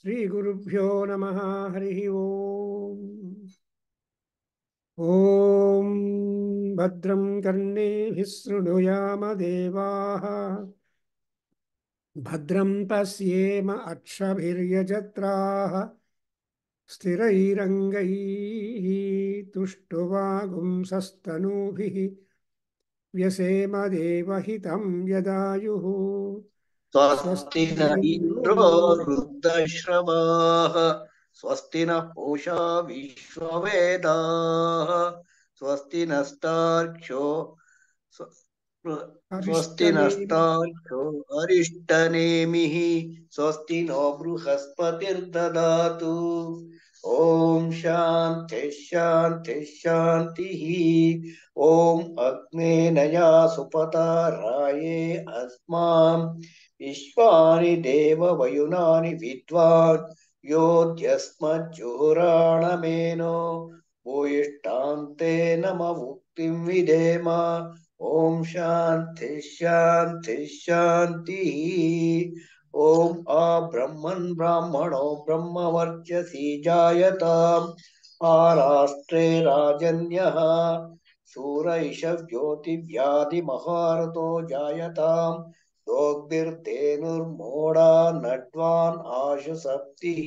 श्रीगुरुभ्यो नमः हरिः ओम् ॐ भद्रं कर्णेभिः शृणुयाम देवाः भद्रं पश्येम अक्षभिर्यजत्राः स्थिरैरङ्गैः तुष्टुवागुंसस्तनूभिः व्यसेम देवहितं यदायुः स्वस्ति न इन्द्रो वृद्धश्रवाः स्वस्ति नः पूषा विश्ववेदाः स्वस्ति स्वस्ति अरिष्टनेमिः स्वस्ति नो बृहस्पतिर्ददातु ॐ शान्ति ॐ अग्ने नया सुपताराये अस्माम् विश्वानि देववयुनानि विद्वान् योऽत्यस्मज्जुहुराणमेनो भूयिष्ठान्ते नम उक्तिं विधेम ॐ शान्ति शान्ति शान्तिः ॐ आ ब्रह्मन् ब्राह्मणो ब्रह्मवर्चसि जायताम् आराष्ट्रे राजन्यः सूरैष ज्योतिव्याधिमहारथो जायताम् योग्भिर्तेनुर्मोढा नड्वान् आशु सप्तिः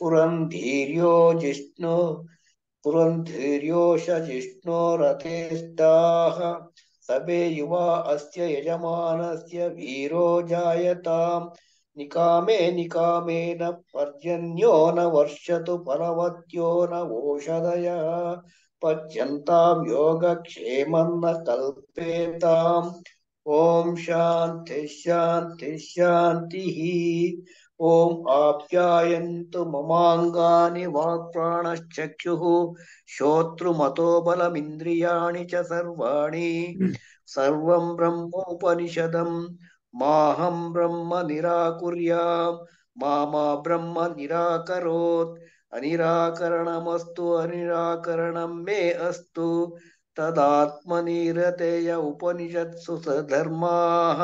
पुरन्धीर्यो जिष्णु पुरन्धीर्योष जिष्णो रथेष्टाः सबे युवा अस्य यजमानस्य वीरो जायता निकामे निकामेन पर्जन्यो न वर्षतु फलवत्यो न ओषधयः पच्यन्तां योगक्षेमं न कल्पेताम् ओम शांति शांति शांति ओम आप्यायन्तु ममाङ्गानि वाक्प्राणश्चक्षुः श्रोतृमतोबलमिन्द्रियाणि च सर्वाणि सर्वं ब्रह्मोपनिषदं माहं ब्रह्म निराकुर्यां मा मा ब्रह्म निराकरोत् अनिराकरणमस्तु अनिराकरणं मे अस्तु तदात्मनिरतेय उपनिषत्सु सधर्माः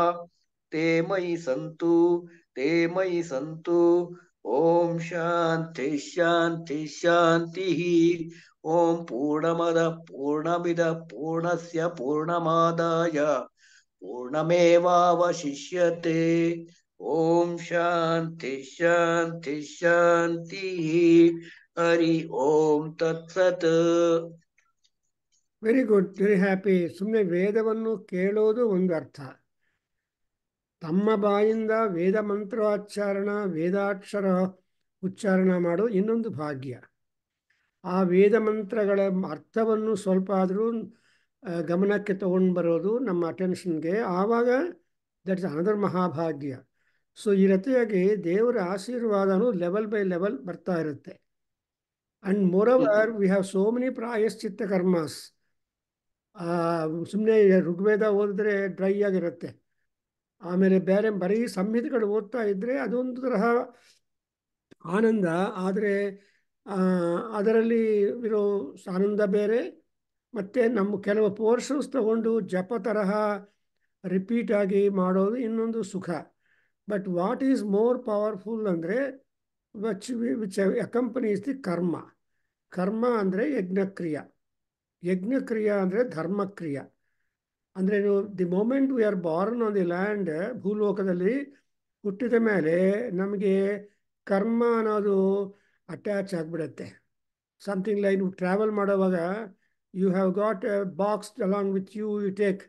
ते मयि सन्तु ते मयि सन्तु ॐ शान्ति शान्ति शान्तिः ॐ पूर्णमदः पूर्णमिदः पूर्णस्य पूर्णमादाय पूर्णमेवावशिष्यते ॐ शान्ति शान्ति शान्तिः हरि ॐ तत्सत् ವೆರಿ ಗುಡ್ ವೆರಿ ಹ್ಯಾಪಿ ಸುಮ್ಮನೆ ವೇದವನ್ನು ಕೇಳೋದು ಒಂದು ಅರ್ಥ ತಮ್ಮ ಬಾಯಿಂದ ವೇದ ಮಂತ್ರೋಚ್ಚಾರಣ ವೇದಾಕ್ಷರ ಉಚ್ಚಾರಣ ಮಾಡೋದು ಇನ್ನೊಂದು ಭಾಗ್ಯ ಆ ವೇದ ಮಂತ್ರಗಳ ಅರ್ಥವನ್ನು ಸ್ವಲ್ಪ ಆದರೂ ಗಮನಕ್ಕೆ ತಗೊಂಡು ಬರೋದು ನಮ್ಮ ಅಟೆನ್ಷನ್ಗೆ ಆವಾಗ ದಟ್ ಇಸ್ ಅನದರ್ ಮಹಾಭಾಗ್ಯ ಸೊ ಈ ರೀತಿಯಾಗಿ ದೇವರ ಆಶೀರ್ವಾದನು ಲೆವೆಲ್ ಬೈ ಲೆವೆಲ್ ಬರ್ತಾ ಇರುತ್ತೆ and more over we have so many ಪ್ರಾಯಶ್ಚಿತ್ತ ಕರ್ಮಸ್ ಸುಮ್ಮನೆ ಋಗ್ವೇದ ಓದಿದ್ರೆ ಡ್ರೈ ಆಗಿರುತ್ತೆ ಆಮೇಲೆ ಬೇರೆ ಬರೀ ಸಂಹಿತೆಗಳು ಓದ್ತಾ ಇದ್ದರೆ ಅದೊಂದು ತರಹ ಆನಂದ ಆದರೆ ಅದರಲ್ಲಿ ಇರೋ ಆನಂದ ಬೇರೆ ಮತ್ತು ನಮ್ಮ ಕೆಲವು ಪೋರ್ಷನ್ಸ್ ತಗೊಂಡು ಜಪ ತರಹ ರಿಪೀಟ್ ಆಗಿ ಮಾಡೋದು ಇನ್ನೊಂದು ಸುಖ but what is more powerful ಅಂದರೆ which which accompanies the karma karma ಅಂದರೆ ಯಜ್ಞಕ್ರಿಯ ಯಜ್ಞಕ್ರಿಯ ಅಂದರೆ ಧರ್ಮಕ್ರಿಯ ಅಂದರೆ the moment we are born on the land ಭೂಲೋಕದಲ್ಲಿ ಹುಟ್ಟಿದ ಮೇಲೆ ನಮಗೆ ಕರ್ಮ ಅನ್ನೋದು ಅಟ್ಯಾಚ್ ಆಗಿಬಿಡತ್ತೆ ಸಮಥಿಂಗ್ ಲೈಕ್ ನೀವು ಟ್ರಾವೆಲ್ ಮಾಡುವಾಗ you have got a box along with you you take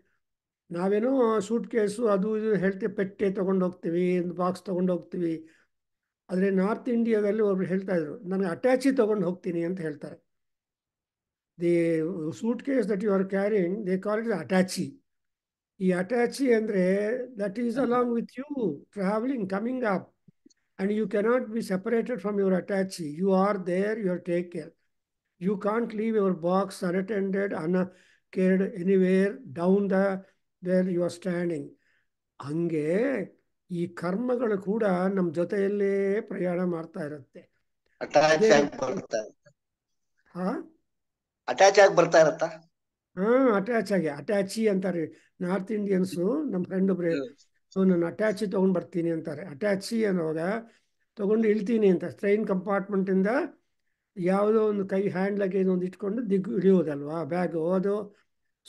ನಾವೇನೋ ಸೂಟ್ ಕೇಸು ಅದು ಇದು ಹೇಳ್ತೀವಿ ಪೆಟ್ಟೆ ಹೋಗ್ತೀವಿ ಒಂದು ಬಾಕ್ಸ್ ಹೋಗ್ತೀವಿ ಆದರೆ ನಾರ್ತ್ ಇಂಡಿಯಾದಲ್ಲಿ ಒಬ್ರು ಹೇಳ್ತಾಯಿದ್ರು ನನಗೆ ಅಟ್ಯಾಚಿ ತೊಗೊಂಡು ಹೋಗ್ತೀನಿ ಅಂತ ಹೇಳ್ತಾರೆ the suitcase that you are carrying, they call it the attache. The attache andre, that is along with you, traveling, coming up. And you cannot be separated from your attache. You are there, you are take care. You can't leave your box unattended, uncared anywhere down the where you are standing. karma ಹಂಗೆ ಈ ಕರ್ಮಗಳು ಕೂಡ ನಮ್ಮ ಜೊತೆಯಲ್ಲೇ ಪ್ರಯಾಣ ಮಾಡ್ತಾ Huh? Attach ಆಗಿ ಬರ್ತಾ ಇರುತ್ತಾ ಹಾ ಅಟ್ಯಾಚ್ ಆಗಿ ಅಟ್ಯಾಚಿ ಅಂತಾರೆ ನಾರ್ತ್ ಇಂಡಿಯನ್ಸ್ ನಮ್ಮ ಫ್ರೆಂಡ್ ಒಬ್ರು ಸೊ ನಾನು ಅಟ್ಯಾಚಿ ತಗೊಂಡ್ ಬರ್ತೀನಿ ಅಂತಾರೆ ಅಟ್ಯಾಚಿ ಅನ್ನೋವಾಗ ತಗೊಂಡು ಇಳ್ತೀನಿ ಅಂತ ಸ್ಟ್ರೈನ್ ಕಂಪಾರ್ಟ್ಮೆಂಟ್ ಇಂದ ಯಾವುದೋ ಒಂದು ಕೈ ಹ್ಯಾಂಡ್ ಲಗೇಜ್ ಒಂದು ಇಟ್ಕೊಂಡು ದಿಗ್ ಇಳಿಯೋದಲ್ವಾ ಬ್ಯಾಗ್ ಅದು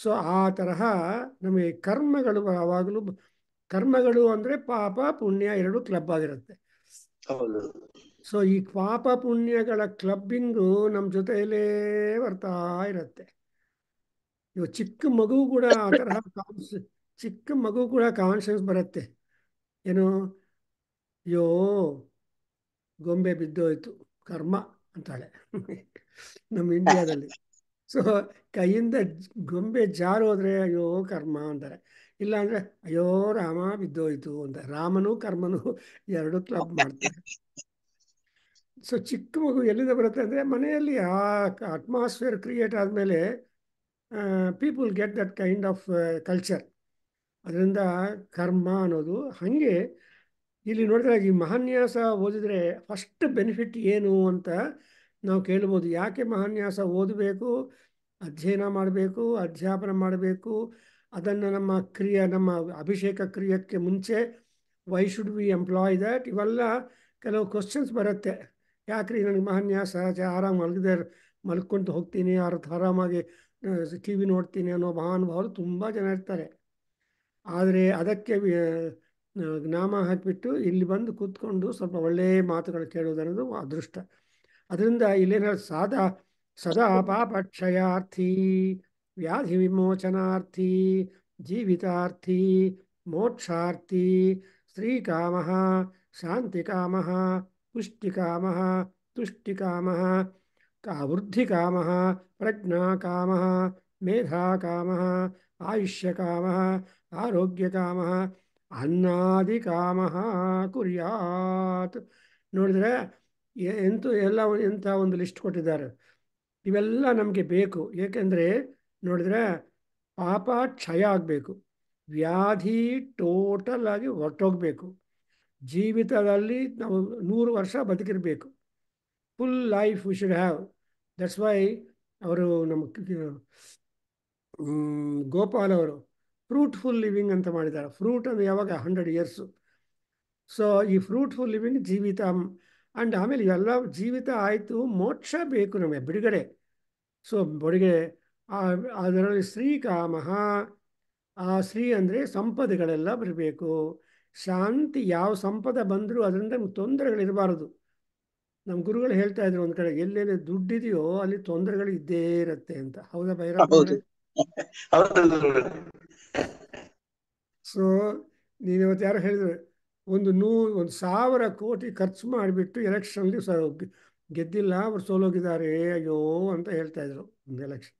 ಸೊ ಆ ತರಹ ನಮಗೆ ಕರ್ಮಗಳು ಯಾವಾಗಲೂ ಕರ್ಮಗಳು ಅಂದ್ರೆ ಪಾಪ ಪುಣ್ಯ ಎರಡು ಕ್ಲಬ್ ಆಗಿರುತ್ತೆ ಸೊ ಈ ಪಾಪ ಪುಣ್ಯಗಳ ಕ್ಲಬ್ಬಿಂಗು ನಮ್ಮ ಜೊತೆಯಲ್ಲೇ ಬರ್ತಾ ಇರುತ್ತೆ ಇವಾಗ ಚಿಕ್ಕ ಮಗು ಕೂಡ ಆ ತರಹ ಕಾನ್ಸ್ ಚಿಕ್ಕ ಮಗು ಕೂಡ ಕಾನ್ಸಿಯನ್ಸ್ ಬರುತ್ತೆ ಏನು ಅಯ್ಯೋ ಗೊಂಬೆ ಬಿದ್ದೋಯ್ತು ಕರ್ಮ ಅಂತಾಳೆ ನಮ್ಮ ಇಂಡಿಯಾದಲ್ಲಿ ಸೊ ಕೈಯಿಂದ ಗೊಂಬೆ ಹೋದ್ರೆ ಅಯ್ಯೋ ಕರ್ಮ ಅಂತಾರೆ ಇಲ್ಲ ಅಂದ್ರೆ ಅಯ್ಯೋ ರಾಮ ಬಿದ್ದೋಯ್ತು ಅಂತ ರಾಮನು ಕರ್ಮನು ಎರಡು ಕ್ಲಬ್ ಮಾಡ್ತಾರೆ ಸೊ ಚಿಕ್ಕ ಮಗು ಎಲ್ಲಿಂದ ಬರುತ್ತೆ ಅಂದರೆ ಮನೆಯಲ್ಲಿ ಆ ಅಟ್ಮಾಸ್ಫಿಯರ್ ಕ್ರಿಯೇಟ್ ಆದಮೇಲೆ people get that kind of culture ಅದರಿಂದ ಕರ್ಮ ಅನ್ನೋದು ಹಾಗೆ ಇಲ್ಲಿ ನೋಡಿದ್ರೆ ಈ ಮಹಾನ್ಯಾಸ ಓದಿದರೆ ಫಸ್ಟ್ ಬೆನಿಫಿಟ್ ಏನು ಅಂತ ನಾವು ಕೇಳ್ಬೋದು ಯಾಕೆ ಮಹಾನ್ಯಾಸ ಓದಬೇಕು ಅಧ್ಯಯನ ಮಾಡಬೇಕು ಅಧ್ಯಾಪನ ಮಾಡಬೇಕು ಅದನ್ನು ನಮ್ಮ ಕ್ರಿಯೆ ನಮ್ಮ ಅಭಿಷೇಕ ಕ್ರಿಯಕ್ಕೆ ಮುಂಚೆ why should we employ that ಇವೆಲ್ಲ ಕೆಲವು ಕ್ವಶನ್ಸ್ ಬರುತ್ತೆ ಯಾಕ್ರಿ ನನಗೆ ಮಹಾನ್ಯಾಸ ಸಹಜ ಆರಾಮ ಮಲಗದೆ ಮಲ್ಕೊಂತ ಹೋಗ್ತೀನಿ ಯಾರು ಆರಾಮಾಗಿ ಟಿ ವಿ ನೋಡ್ತೀನಿ ಅನ್ನೋ ಮಹಾನುಭಾವರು ತುಂಬ ಜನ ಇರ್ತಾರೆ ಆದರೆ ಅದಕ್ಕೆ ನಾಮ ಹಾಕಿಬಿಟ್ಟು ಇಲ್ಲಿ ಬಂದು ಕೂತ್ಕೊಂಡು ಸ್ವಲ್ಪ ಒಳ್ಳೆಯ ಮಾತುಗಳು ಕೇಳೋದನ್ನೋದು ಅದೃಷ್ಟ ಅದರಿಂದ ಇಲ್ಲೇನಾದ್ರು ಸಾದಾ ಸದಾ ಪಾಪಕ್ಷಯಾರ್ಥಿ ವ್ಯಾಧಿ ವಿಮೋಚನಾರ್ಥಿ ಜೀವಿತಾರ್ಥಿ ಮೋಕ್ಷಾರ್ಥಿ ಶಾಂತಿ ಶಾಂತಿಕಾಮ पुष्टिकामः ತುಷ್ಟಿಕಾಮಃ कावृद्धिकामः प्रज्ञाकामः ಕಾಮಃ आयुष्यकामः ಆರೋಗ್ಯಕಾಮಃ ಅನ್ನಾದಿ ಕಾಮಃ ಕುರ್ಯಾತ್ ನೋಡಿದ್ರೆ ಎಂತ ಎಲ್ಲ ಎಂಥ ಒಂದು ಲಿಸ್ಟ್ ಕೊಟ್ಟಿದ್ದಾರೆ ಇವೆಲ್ಲ ನಮಗೆ ಬೇಕು ಏಕೆಂದರೆ ನೋಡಿದ್ರೆ ಪಾಪ ಕ್ಷಯ ಆಗಬೇಕು ವ್ಯಾಧಿ ಟೋಟಲ್ ಆಗಿ ಹೊರಟೋಗ್ಬೇಕು ಜೀವಿತದಲ್ಲಿ ನಾವು ನೂರು ವರ್ಷ ಬದುಕಿರಬೇಕು full life we should have that's why ಅವರು ನಮ್ಮ ಗೋಪಾಲ್ ಅವರು ಫ್ರೂಟ್ಫುಲ್ ಲಿವಿಂಗ್ ಅಂತ ಮಾಡಿದ್ದಾರೆ ಫ್ರೂಟ್ ಅಂದರೆ ಯಾವಾಗ ಹಂಡ್ರೆಡ್ ಇಯರ್ಸು ಸೊ ಈ ಫ್ರೂಟ್ಫುಲ್ ಲಿವಿಂಗ್ ಜೀವಿತ ಆ್ಯಂಡ್ ಆಮೇಲೆ ಇವೆಲ್ಲ ಜೀವಿತ ಆಯಿತು ಮೋಕ್ಷ ಬೇಕು ನಮಗೆ ಬಿಡುಗಡೆ ಸೊ ಬಿಡುಗಡೆ ಅದರಲ್ಲಿ ಶ್ರೀ ಕಾಮಹ ಆ ಶ್ರೀ ಅಂದರೆ ಸಂಪದಗಳೆಲ್ಲ ಬರಬೇಕು ಶಾಂತಿ ಯಾವ ಸಂಪದ ಬಂದರೂ ಅದರಿಂದ ತೊಂದರೆಗಳಿರಬಾರದು ನಮ್ಮ ಗುರುಗಳು ಹೇಳ್ತಾ ಇದ್ರು ಒಂದ್ ಕಡೆ ಎಲ್ಲೇನೇ ದುಡ್ಡಿದೆಯೋ ಅಲ್ಲಿ ತೊಂದರೆಗಳು ಇದ್ದೇ ಇರುತ್ತೆ ಅಂತ ಹೌದಾ ಬೈರ ಸೊ ನೀನ್ ಇವತ್ತು ಯಾರು ಹೇಳಿದ್ರೆ ಒಂದು ನೂ ಒಂದು ಸಾವಿರ ಕೋಟಿ ಖರ್ಚು ಮಾಡಿಬಿಟ್ಟು ಎಲೆಕ್ಷನ್ಲಿ ಗೆದ್ದಿಲ್ಲ ಅವ್ರು ಸೋಲೋಗಿದ್ದಾರೆ ಅಯ್ಯೋ ಅಂತ ಹೇಳ್ತಾ ಇದ್ರು ಒಂದು ಎಲೆಕ್ಷನ್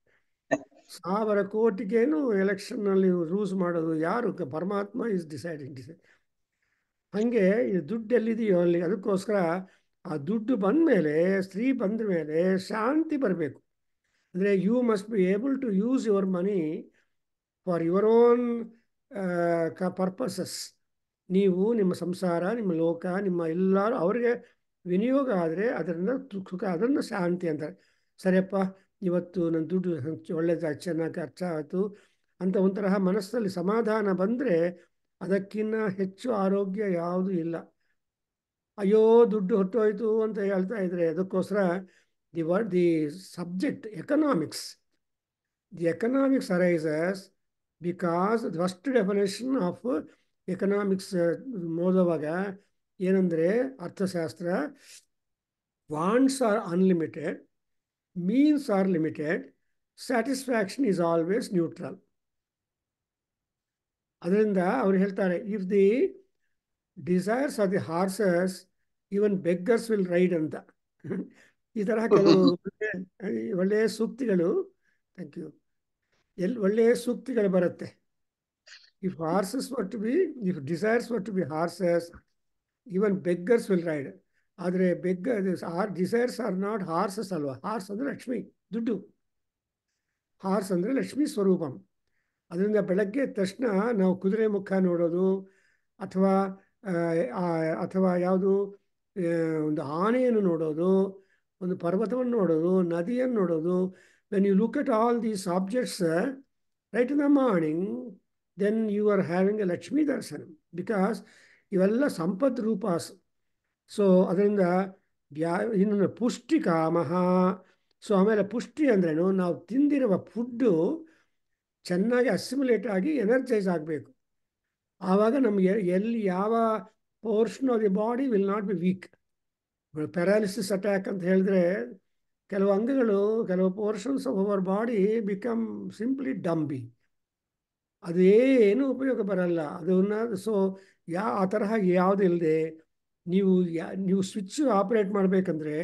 ಸಾವಿರ ಕೋಟಿಗೇನು ಎಲೆಕ್ಷನ್ನಲ್ಲಿ ರೂಸ್ ಮಾಡೋದು ಯಾರು ಪರಮಾತ್ಮ ಇಸ್ ಡಿಸೈಡಿಂಗ್ ಡಿಸೈಡ್ ಹಾಗೆ ಈ ದುಡ್ಡು ಎಲ್ಲಿದೆಯೋ ಅಲ್ಲಿ ಅದಕ್ಕೋಸ್ಕರ ಆ ದುಡ್ಡು ಬಂದ ಮೇಲೆ ಸ್ತ್ರೀ ಬಂದ ಮೇಲೆ ಶಾಂತಿ ಬರಬೇಕು ಅಂದರೆ you must be able to use your money for your own ಕ ಪರ್ಪಸಸ್ ನೀವು ನಿಮ್ಮ ಸಂಸಾರ ನಿಮ್ಮ ಲೋಕ ನಿಮ್ಮ ಎಲ್ಲರೂ ಅವರಿಗೆ ವಿನಿಯೋಗ ಆದರೆ ಅದರಿಂದ ಸುಖ ಅದನ್ನು ಶಾಂತಿ ಅಂತಾರೆ ಸರಿಯಪ್ಪ ಇವತ್ತು ನನ್ನ ದುಡ್ಡು ಒಳ್ಳೆಯದಾಗಿ ಚೆನ್ನಾಗಿ ಖರ್ಚಾಯಿತು ಅಂತ ಒಂಥರ ಮನಸ್ಸಲ್ಲಿ ಸಮಾಧಾನ ಬಂದರೆ ಅದಕ್ಕಿಂತ ಹೆಚ್ಚು ಆರೋಗ್ಯ ಯಾವುದೂ ಇಲ್ಲ ಅಯ್ಯೋ ದುಡ್ಡು ಹೊಟ್ಟೋಯ್ತು ಅಂತ ಹೇಳ್ತಾ ಇದ್ರೆ ಅದಕ್ಕೋಸ್ಕರ the word the subject economics the economics arises because first definition of economics ಓದೋವಾಗ ಏನಂದರೆ ಅರ್ಥಶಾಸ್ತ್ರ wants are unlimited means are limited satisfaction is always neutral ಅದರಿಂದ ಅವ್ರು ಹೇಳ್ತಾರೆ if the desires are the horses even beggars will ride ಅಂತ ಈ ತರಹ ಕೆಲವು ಒಳ್ಳೆಯ ಸೂಕ್ತಿಗಳು ಥ್ಯಾಂಕ್ ಯು ಎಲ್ ಒಳ್ಳೆಯ ಸೂಕ್ತಿಗಳು ಬರುತ್ತೆ if horses what to be if desires what to be horses even beggars will ride ಆದರೆ beggar are desires are not horses ಅಲ್ವಾ ಹಾರ್ಸ್ ಅಂದರೆ ಲಕ್ಷ್ಮಿ ದುಡ್ಡು ಹಾರ್ಸ್ ಅಂದರೆ ಲಕ್ಷ್ಮಿ ಸ್ವರೂಪಂ ಅದರಿಂದ ಬೆಳಗ್ಗೆ ತಕ್ಷಣ ನಾವು ಕುದುರೆ ಮುಖ ನೋಡೋದು ಅಥವಾ ಅಥವಾ ಯಾವುದು ಒಂದು ಆನೆಯನ್ನು ನೋಡೋದು ಒಂದು ಪರ್ವತವನ್ನು ನೋಡೋದು ನದಿಯನ್ನು ನೋಡೋದು when you look at all these objects right in the morning then you are having a Lakshmi darshan because ಇವೆಲ್ಲ ಸಂಪತ್ ರೂಪಾಸ್ ಸೊ ಅದರಿಂದ ವ್ಯಾ ಇನ್ನೊಂದು ಪುಷ್ಟಿಕಾಮಹ ಸೊ ಆಮೇಲೆ ಪುಷ್ಟಿ ಅಂದ್ರೇನು ನಾವು ತಿಂದಿರುವ ಫುಡ್ಡು ಚೆನ್ನಾಗಿ ಅಸಿಮ್ಯುಲೇಟ್ ಆಗಿ ಎನರ್ಜೈಸ್ ಆಗಬೇಕು ಆವಾಗ ನಮಗೆ ಎಲ್ಲಿ ಯಾವ portion of the body will not be weak paralysis attack ಅಂತ ಹೇಳಿದ್ರೆ ಕೆಲವು ಅಂಗಗಳು ಕೆಲವು portions of our body become simply dumb ಅದೇನು ಉಪಯೋಗ ಬರಲ್ಲ ಅದನ್ನು ಸೊ ಯಾ ಆ ತರಹ ಯಾವುದಿಲ್ಲದೆ ನೀವು ಯಾ ನೀವು ಸ್ವಿಚ್ ಆಪ್ರೇಟ್ ಮಾಡಬೇಕಂದ್ರೆ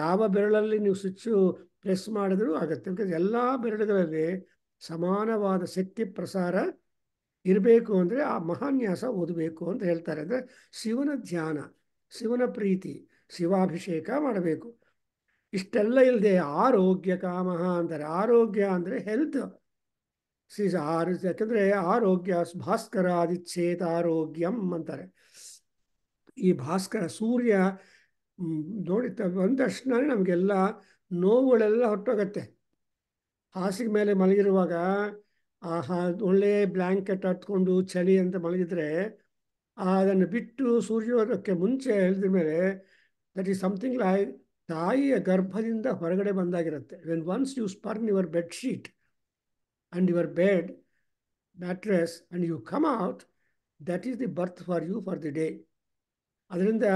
ಯಾವ ಬೆರಳಲ್ಲಿ ನೀವು ಸ್ವಿಚ್ಚು ಪ್ರೆಸ್ ಮಾಡಿದ್ರೂ ಆಗುತ್ತೆ ಬಿಕಾಸ್ ಎಲ್ಲ ಬೆರಳುಗಳಲ್ಲಿ ಸಮಾನವಾದ ಶಕ್ತಿ ಪ್ರಸಾರ ಇರಬೇಕು ಅಂದರೆ ಆ ಮಹಾನ್ಯಾಸ ಓದಬೇಕು ಅಂತ ಹೇಳ್ತಾರೆ ಅಂದರೆ ಶಿವನ ಧ್ಯಾನ ಶಿವನ ಪ್ರೀತಿ ಶಿವಾಭಿಷೇಕ ಮಾಡಬೇಕು ಇಷ್ಟೆಲ್ಲ ಇಲ್ಲದೆ ಆರೋಗ್ಯ ಕಾಮಹ ಅಂತಾರೆ ಆರೋಗ್ಯ ಅಂದರೆ ಹೆಲ್ತ್ ಸೀಸ್ ಆರು ಯಾಕಂದರೆ ಆರೋಗ್ಯ ಭಾಸ್ಕರ ಆದಿಚ್ಛೇದ ಆರೋಗ್ಯಂ ಅಂತಾರೆ ಈ ಭಾಸ್ಕರ ಸೂರ್ಯ ನೋಡಿ ಬಂದ ತಕ್ಷಣ ನಮಗೆಲ್ಲ ನೋವುಗಳೆಲ್ಲ ಹೊಟ್ಟೋಗತ್ತೆ ಹಾಸಿಗೆ ಮೇಲೆ ಮಲಗಿರುವಾಗ ಆ ಒಳ್ಳೆ ಬ್ಲ್ಯಾಂಕೆಟ್ ಹತ್ಕೊಂಡು ಚಳಿ ಅಂತ ಮಲಗಿದರೆ ಅದನ್ನು ಬಿಟ್ಟು ಸೂರ್ಯೋದಯಕ್ಕೆ ಮುಂಚೆ ಹೇಳಿದ ಮೇಲೆ ದಟ್ ಈಸ್ ಸಮಥಿಂಗ್ ಲೈ ತಾಯಿಯ ಗರ್ಭದಿಂದ ಹೊರಗಡೆ ಬಂದಾಗಿರುತ್ತೆ when once you spurn your sheet and your bed mattress and you come out that is the birth for you for the day ಅದರಿಂದ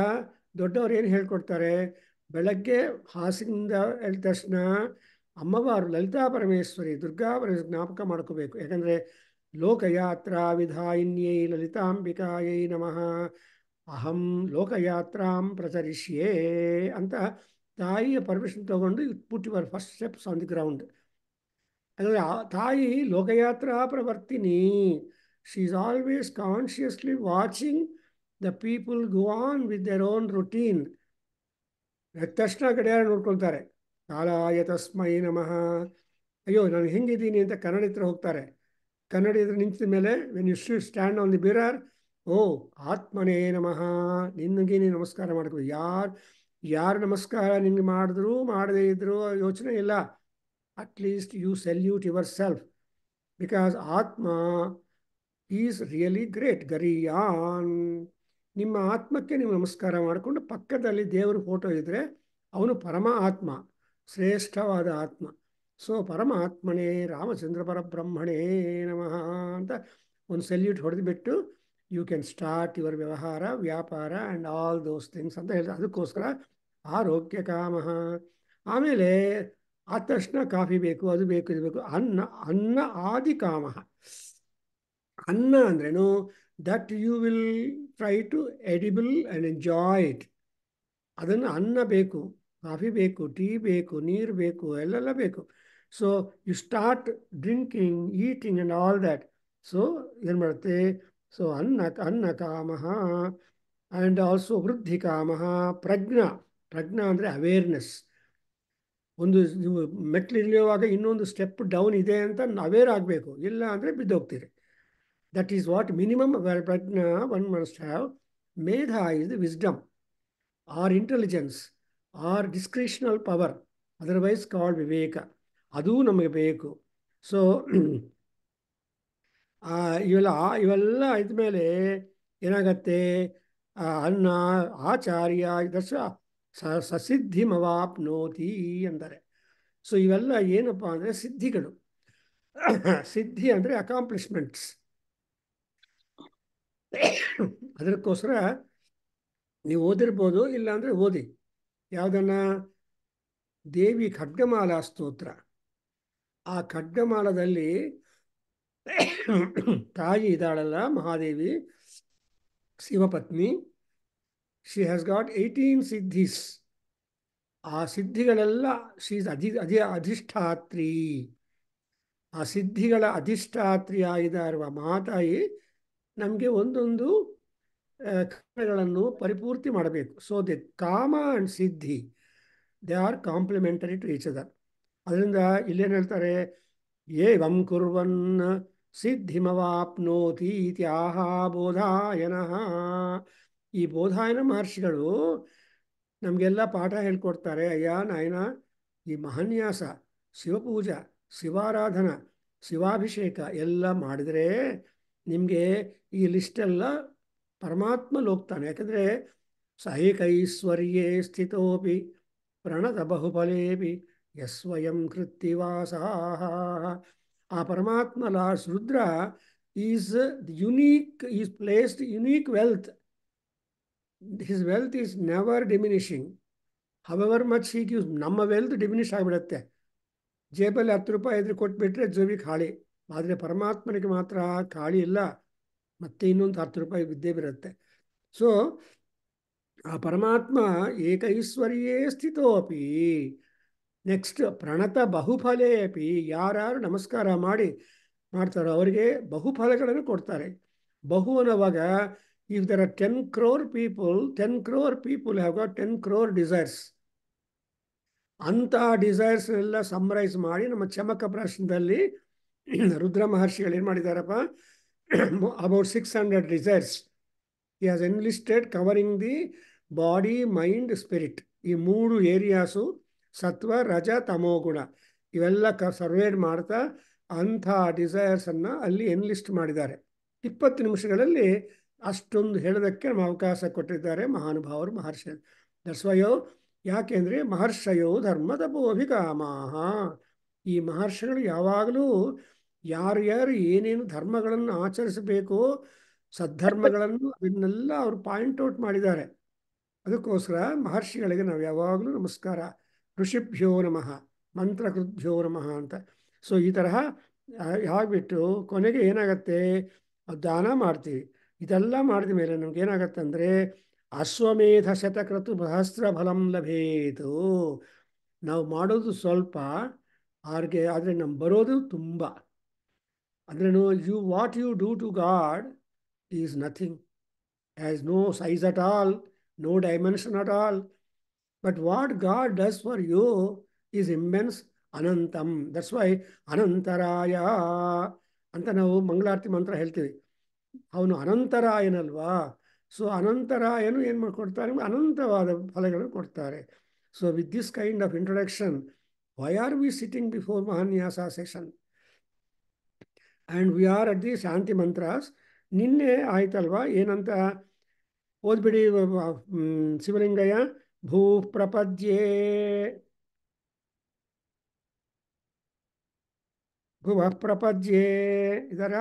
ದೊಡ್ಡವ್ರು ಏನು ಹೇಳ್ಕೊಡ್ತಾರೆ ಬೆಳಗ್ಗೆ ಹಾಸಿಗೆಯಿಂದ ಹೇಳಿದ ತಕ್ಷಣ ಅಮ್ಮವಾರು ಲಲಿತಾ ಪರಮೇಶ್ವರಿ ದುರ್ಗಾ ಪರಮೇಶ್ವರಿ ಜ್ಞಾಪಕ ಮಾಡ್ಕೋಬೇಕು ಯಾಕಂದರೆ ಲೋಕಯಾತ್ರಾ ವಿಧಾಯಿನ್ಯೈ ಲಲಿತಾಂಬಿಕಾಯೈ ನಮಃ ಅಹಂ ಲೋಕಯಾತ್ರಾಂ ಪ್ರಚರಿಷ್ಯೇ ಅಂತ ತಾಯಿಯ ಪರ್ಮಿಷನ್ ತಗೊಂಡು put your first steps on the ground ಅಂದರೆ ತಾಯಿ ಲೋಕಯಾತ್ರಾ ಪ್ರವರ್ತಿನಿ she is always consciously watching the people go on with their own routine ತಕ್ಷಣ ಕಡೆಯ ನೋಡ್ಕೊಳ್ತಾರೆ ಕಾಲಾಯ ತಸ್ಮೈ ನಮಃ ಅಯ್ಯೋ ನಾನು ಹೆಂಗಿದ್ದೀನಿ ಅಂತ ಕನ್ನಡ ಹತ್ರ ಹೋಗ್ತಾರೆ ಕನ್ನಡ ಹತ್ರ ನಿಂತ ಮೇಲೆ when you should stand on the bearer ಓ ಆತ್ಮನೇ ನಮಃ ನಿನ್ನಂಗೆ ನೀನು ನಮಸ್ಕಾರ ಮಾಡ್ಕೋ ಯಾರು ಯಾರು ನಮಸ್ಕಾರ ನಿಮಗೆ ಮಾಡಿದ್ರು ಮಾಡದೇ ಇದ್ರು ಯೋಚನೆ ಇಲ್ಲ at least you salute yourself because atma is really great ಗರಿಯಾನ್ ನಿಮ್ಮ ಆತ್ಮಕ್ಕೆ ನೀವು ನಮಸ್ಕಾರ ಮಾಡಿಕೊಂಡು ಪಕ್ಕದಲ್ಲಿ ದೇವರ ಫೋಟೋ ಇದ್ದರೆ ಅವನು ಪರಮ ಆತ್ಮ ಶ್ರೇಷ್ಠವಾದ ಆತ್ಮ ಸೊ ಪರಮಾತ್ಮನೇ ರಾಮಚಂದ್ರ ಪರಬ್ರಹ್ಮಣೇ ನಮಃ ಅಂತ ಒಂದು ಸೆಲ್ಯೂಟ್ ಹೊಡೆದು ಬಿಟ್ಟು ಯು ಕ್ಯಾನ್ ಸ್ಟಾರ್ಟ್ ಯುವರ್ ವ್ಯವಹಾರ ವ್ಯಾಪಾರ ಆ್ಯಂಡ್ ಆಲ್ ದೋಸ್ ಥಿಂಗ್ಸ್ ಅಂತ ಹೇಳ್ತಾರೆ ಅದಕ್ಕೋಸ್ಕರ ಆರೋಗ್ಯ ಕಾಮ ಆಮೇಲೆ ಆದ ತಕ್ಷಣ ಕಾಫಿ ಬೇಕು ಅದು ಬೇಕು ಇದು ಬೇಕು ಅನ್ನ ಅನ್ನ ಆದಿ ಕಾಮ ಅನ್ನ ಅಂದ್ರೇನು that you will try to edible and enjoy it ಅದನ್ನು ಅನ್ನ ಬೇಕು ಕಾಫಿ ಬೇಕು ಟೀ ಬೇಕು ನೀರು ಬೇಕು ಎಲ್ಲೆಲ್ಲ ಬೇಕು so you start drinking eating and all that so ಏನು ಮಾಡುತ್ತೆ ಸೊ ಅನ್ನ ಅನ್ನ ಕಾಮಹ ಆ್ಯಂಡ್ ಆಲ್ಸೋ ವೃದ್ಧಿ ಕಾಮಹ ಪ್ರಜ್ಞಾ ಪ್ರಜ್ಞಾ ಅಂದರೆ ಅವೇರ್ನೆಸ್ ಒಂದು ನೀವು ಮೆಟ್ಲು ಇಳಿಯುವಾಗ ಇನ್ನೊಂದು ಸ್ಟೆಪ್ ಡೌನ್ ಇದೆ ಅಂತ ಅವೇರ್ ಆಗಬೇಕು ಇಲ್ಲ ಅಂದರೆ ಬಿದ್ದೋಗ್ತೀರಿ that is what minimum prajna one must have medha is wisdom or intelligence or discretional power otherwise called viveka ಅದೂ ನಮಗೆ ಬೇಕು ಸೊ ಇವೆಲ್ಲ ಇವೆಲ್ಲ ಇದ್ಮೇಲೆ ಏನಾಗತ್ತೆ ಅನ್ನ ಆಚಾರ್ಯ ದಶ ಸಸಿದ್ಧಿ ಮವಾಪ್ನೋತಿ ಅಂದರೆ ಸೊ ಇವೆಲ್ಲ ಏನಪ್ಪ ಅಂದರೆ ಸಿದ್ಧಿಗಳು ಸಿದ್ಧಿ ಅಂದರೆ ಅಕಾಂಪ್ಲಿಷ್ಮೆಂಟ್ಸ್ ಅದಕ್ಕೋಸ್ಕರ ನೀವು ಓದಿರ್ಬೋದು ಇಲ್ಲಾಂದರೆ ಓದಿ ಯಾವುದನ್ನ ದೇವಿ ಖಡ್ಗಮಾಲ ಸ್ತೋತ್ರ ಆ ಖಡ್ಗಮಾಲದಲ್ಲಿ ತಾಯಿ ಇದ್ದಾಳಲ್ಲ ಮಹಾದೇವಿ ಶಿವಪತ್ನಿ she has got eighteen siddhis ಆ ಸಿದ್ಧಿಗಳೆಲ್ಲ ಶೀಸ್ ಅಧಿ ಅಧಿ ಅಧಿಷ್ಠಾತ್ರಿ ಆ ಸಿದ್ಧಿಗಳ ಅಧಿಷ್ಠಾತ್ರಿ ಇರುವ ಮಹಾತಾಯಿ ನಮಗೆ ಒಂದೊಂದು ಕರ್ಮಗಳನ್ನು ಪರಿಪೂರ್ತಿ ಮಾಡಬೇಕು so the kama and siddhi they are complementary to each other ಅದರಿಂದ ಇಲ್ಲೇನು ಹೇಳ್ತಾರೆ ಏವಂ ಕುರ್ವನ್ ಸಿದ್ಧಿಮವಾಪ್ನೋತಿ ಇತಿ ಆಹಾ ಬೋಧಾಯನ ಈ ಬೋಧಾಯನ ಮಹರ್ಷಿಗಳು ನಮಗೆಲ್ಲ ಪಾಠ ಹೇಳ್ಕೊಡ್ತಾರೆ ಅಯ್ಯ ನಾಯನ ಈ ಮಹಾನ್ಯಾಸ ಶಿವಪೂಜಾ ಶಿವಾರಾಧನ ಶಿವಾಭಿಷೇಕ ಎಲ್ಲ ಮಾಡಿದರೆ ನಿಮಗೆ ಈ ಲಿಸ್ಟೆಲ್ಲ ಪರಮಾತ್ಮ ಲೋಕ್ತಾನೆ ಯಾಕಂದರೆ ಸಹಿಕೈಶ್ವರ್ಯೇ ಸ್ಥಿತೋಪಿ ಪ್ರಣತ ಬಹುಫಲೇಪಿ ಯಸ್ವಯಂ ಕೃತ್ತಿವಾಸಾಹ ಆ ಪರಮಾತ್ಮ ಲಾಸ್ Rudra is unique is placed unique wealth his wealth is never diminishing however much he gives ನಮ್ಮ ವೆಲ್ತ್ ಡಿಮಿನಿಷ್ ಆಗಿಬಿಡುತ್ತೆ ಜೇಬಲ್ಲಿ ಹತ್ತು ರೂಪಾಯಿ ಇದ್ರೆ ಕೊಟ್ಬಿಟ್ರೆ ಜೇಬಿಗೆ ಖಾಲಿ ಆದರೆ ಪರಮಾತ್ಮನಿಗೆ ಮಾತ್ರ ಖಾಲಿ ಇಲ್ಲ ಮತ್ತೆ ಇನ್ನೊಂದು ಹತ್ತು ರೂಪಾಯಿ ಬಿದ್ದೇ ಬಿರುತ್ತೆ ಸೊ ಆ ಪರಮಾತ್ಮ ಏಕೈಶ್ವರ್ಯೇ ಸ್ಥಿತೋ ನೆಕ್ಸ್ಟ್ ಪ್ರಣತ ಬಹುಫಲೇ ಅಪಿ ಯಾರ್ಯಾರು ನಮಸ್ಕಾರ ಮಾಡಿ ಮಾಡ್ತಾರೋ ಅವರಿಗೆ ಬಹುಫಲಗಳನ್ನು ಕೊಡ್ತಾರೆ ಬಹು ಅನ್ನುವಾಗ if there are ten crore people ten crore people have got ten crore desires ಅಂತಹ ಡಿಸೈರ್ಸ್ನೆಲ್ಲ ಎಲ್ಲ ಸಮ್ರೈಸ್ ಮಾಡಿ ನಮ್ಮ ಚಮಕ ಪ್ರಶ್ನದಲ್ಲಿ ರುದ್ರ ಮಹರ್ಷಿಗಳು ಏನು ಮಾಡಿದಾರಪ್ಪ about 600 research he has enlisted covering the body, mind, spirit. ಈ ಮೂರು ಏರಿಯಾಸು ಸತ್ವ ರಜ ತಮೋಗುಣ ಇವೆಲ್ಲ ಕ ಸರ್ವೇಡ್ ಮಾಡ್ತಾ ಅಂಥ ಡಿಸೈರ್ಸನ್ನು ಅಲ್ಲಿ ಎನ್ಲಿಸ್ಟ್ ಮಾಡಿದ್ದಾರೆ ಇಪ್ಪತ್ತು ನಿಮಿಷಗಳಲ್ಲಿ ಅಷ್ಟೊಂದು ಹೇಳೋದಕ್ಕೆ ನಮ್ಮ ಅವಕಾಶ ಕೊಟ್ಟಿದ್ದಾರೆ ಮಹಾನುಭಾವರು ಮಹರ್ಷಿ ದರ್ಶಯೋ ಯಾಕೆಂದರೆ ಮಹರ್ಷಯೋ ಧರ್ಮದ ಅಭಿಕಾಮ ಈ ಮಹರ್ಷಿಗಳು ಯಾವಾಗಲೂ ಯಾರ್ಯಾರು ಏನೇನು ಧರ್ಮಗಳನ್ನು ಆಚರಿಸಬೇಕು ಸದ್ಧರ್ಮಗಳನ್ನು ಅದನ್ನೆಲ್ಲ ಅವರು ಪಾಯಿಂಟ್ ಔಟ್ ಮಾಡಿದ್ದಾರೆ ಅದಕ್ಕೋಸ್ಕರ ಮಹರ್ಷಿಗಳಿಗೆ ನಾವು ಯಾವಾಗಲೂ ನಮಸ್ಕಾರ ಋಷಿಭ್ಯೋ ನಮಃ ಮಂತ್ರಕೃದ್ಭ್ಯೋ ನಮಃ ಅಂತ ಸೊ ಈ ತರಹ ಆಗಿಬಿಟ್ಟು ಕೊನೆಗೆ ಏನಾಗತ್ತೆ ದಾನ ಮಾಡ್ತೀವಿ ಇದೆಲ್ಲ ಮಾಡಿದ ಮೇಲೆ ನಮ್ಗೆ ಏನಾಗತ್ತೆ ಅಂದರೆ ಅಶ್ವಮೇಧ ಶತಕೃತು ಸಹಸ್ರ ಫಲಂ ಲಭೇತು ನಾವು ಮಾಡೋದು ಸ್ವಲ್ಪ ಆರ್ಗೆ ಆದರೆ ನಮ್ಮ ಬರೋದು ತುಂಬ ಅಂದ್ರೇನು you what you do to God is nothing has no size at all no dimension at all but what God does for you is immense anantam that's why Anantaraya ಅಂತ ನಾವು ಮಂಗಳಾರತಿ ಮಂತ್ರ ಹೇಳ್ತೀವಿ ಅವನು ಅನಂತರಾಯನಲ್ವಾ ಸೊ ಅನಂತರಾಯನು ಏನು ಮಾಡಿಕೊಡ್ತಾರೆ ಅನಂತವಾದ ಫಲಗಳನ್ನು ಕೊಡ್ತಾರೆ so with this kind of introduction why are we sitting before Mahanyasa session and we are at the shanti mantras ನಿನ್ನೆ ಆಯ್ತಲ್ವಾ ಏನಂತ ಓದ್ಬಿಡಿ ಶಿವಲಿಂಗಯ್ಯ ಭೂ ಪ್ರಪದ್ಯೆ ಭುವ ಪ್ರಪದ್ಯೆ ಇದರ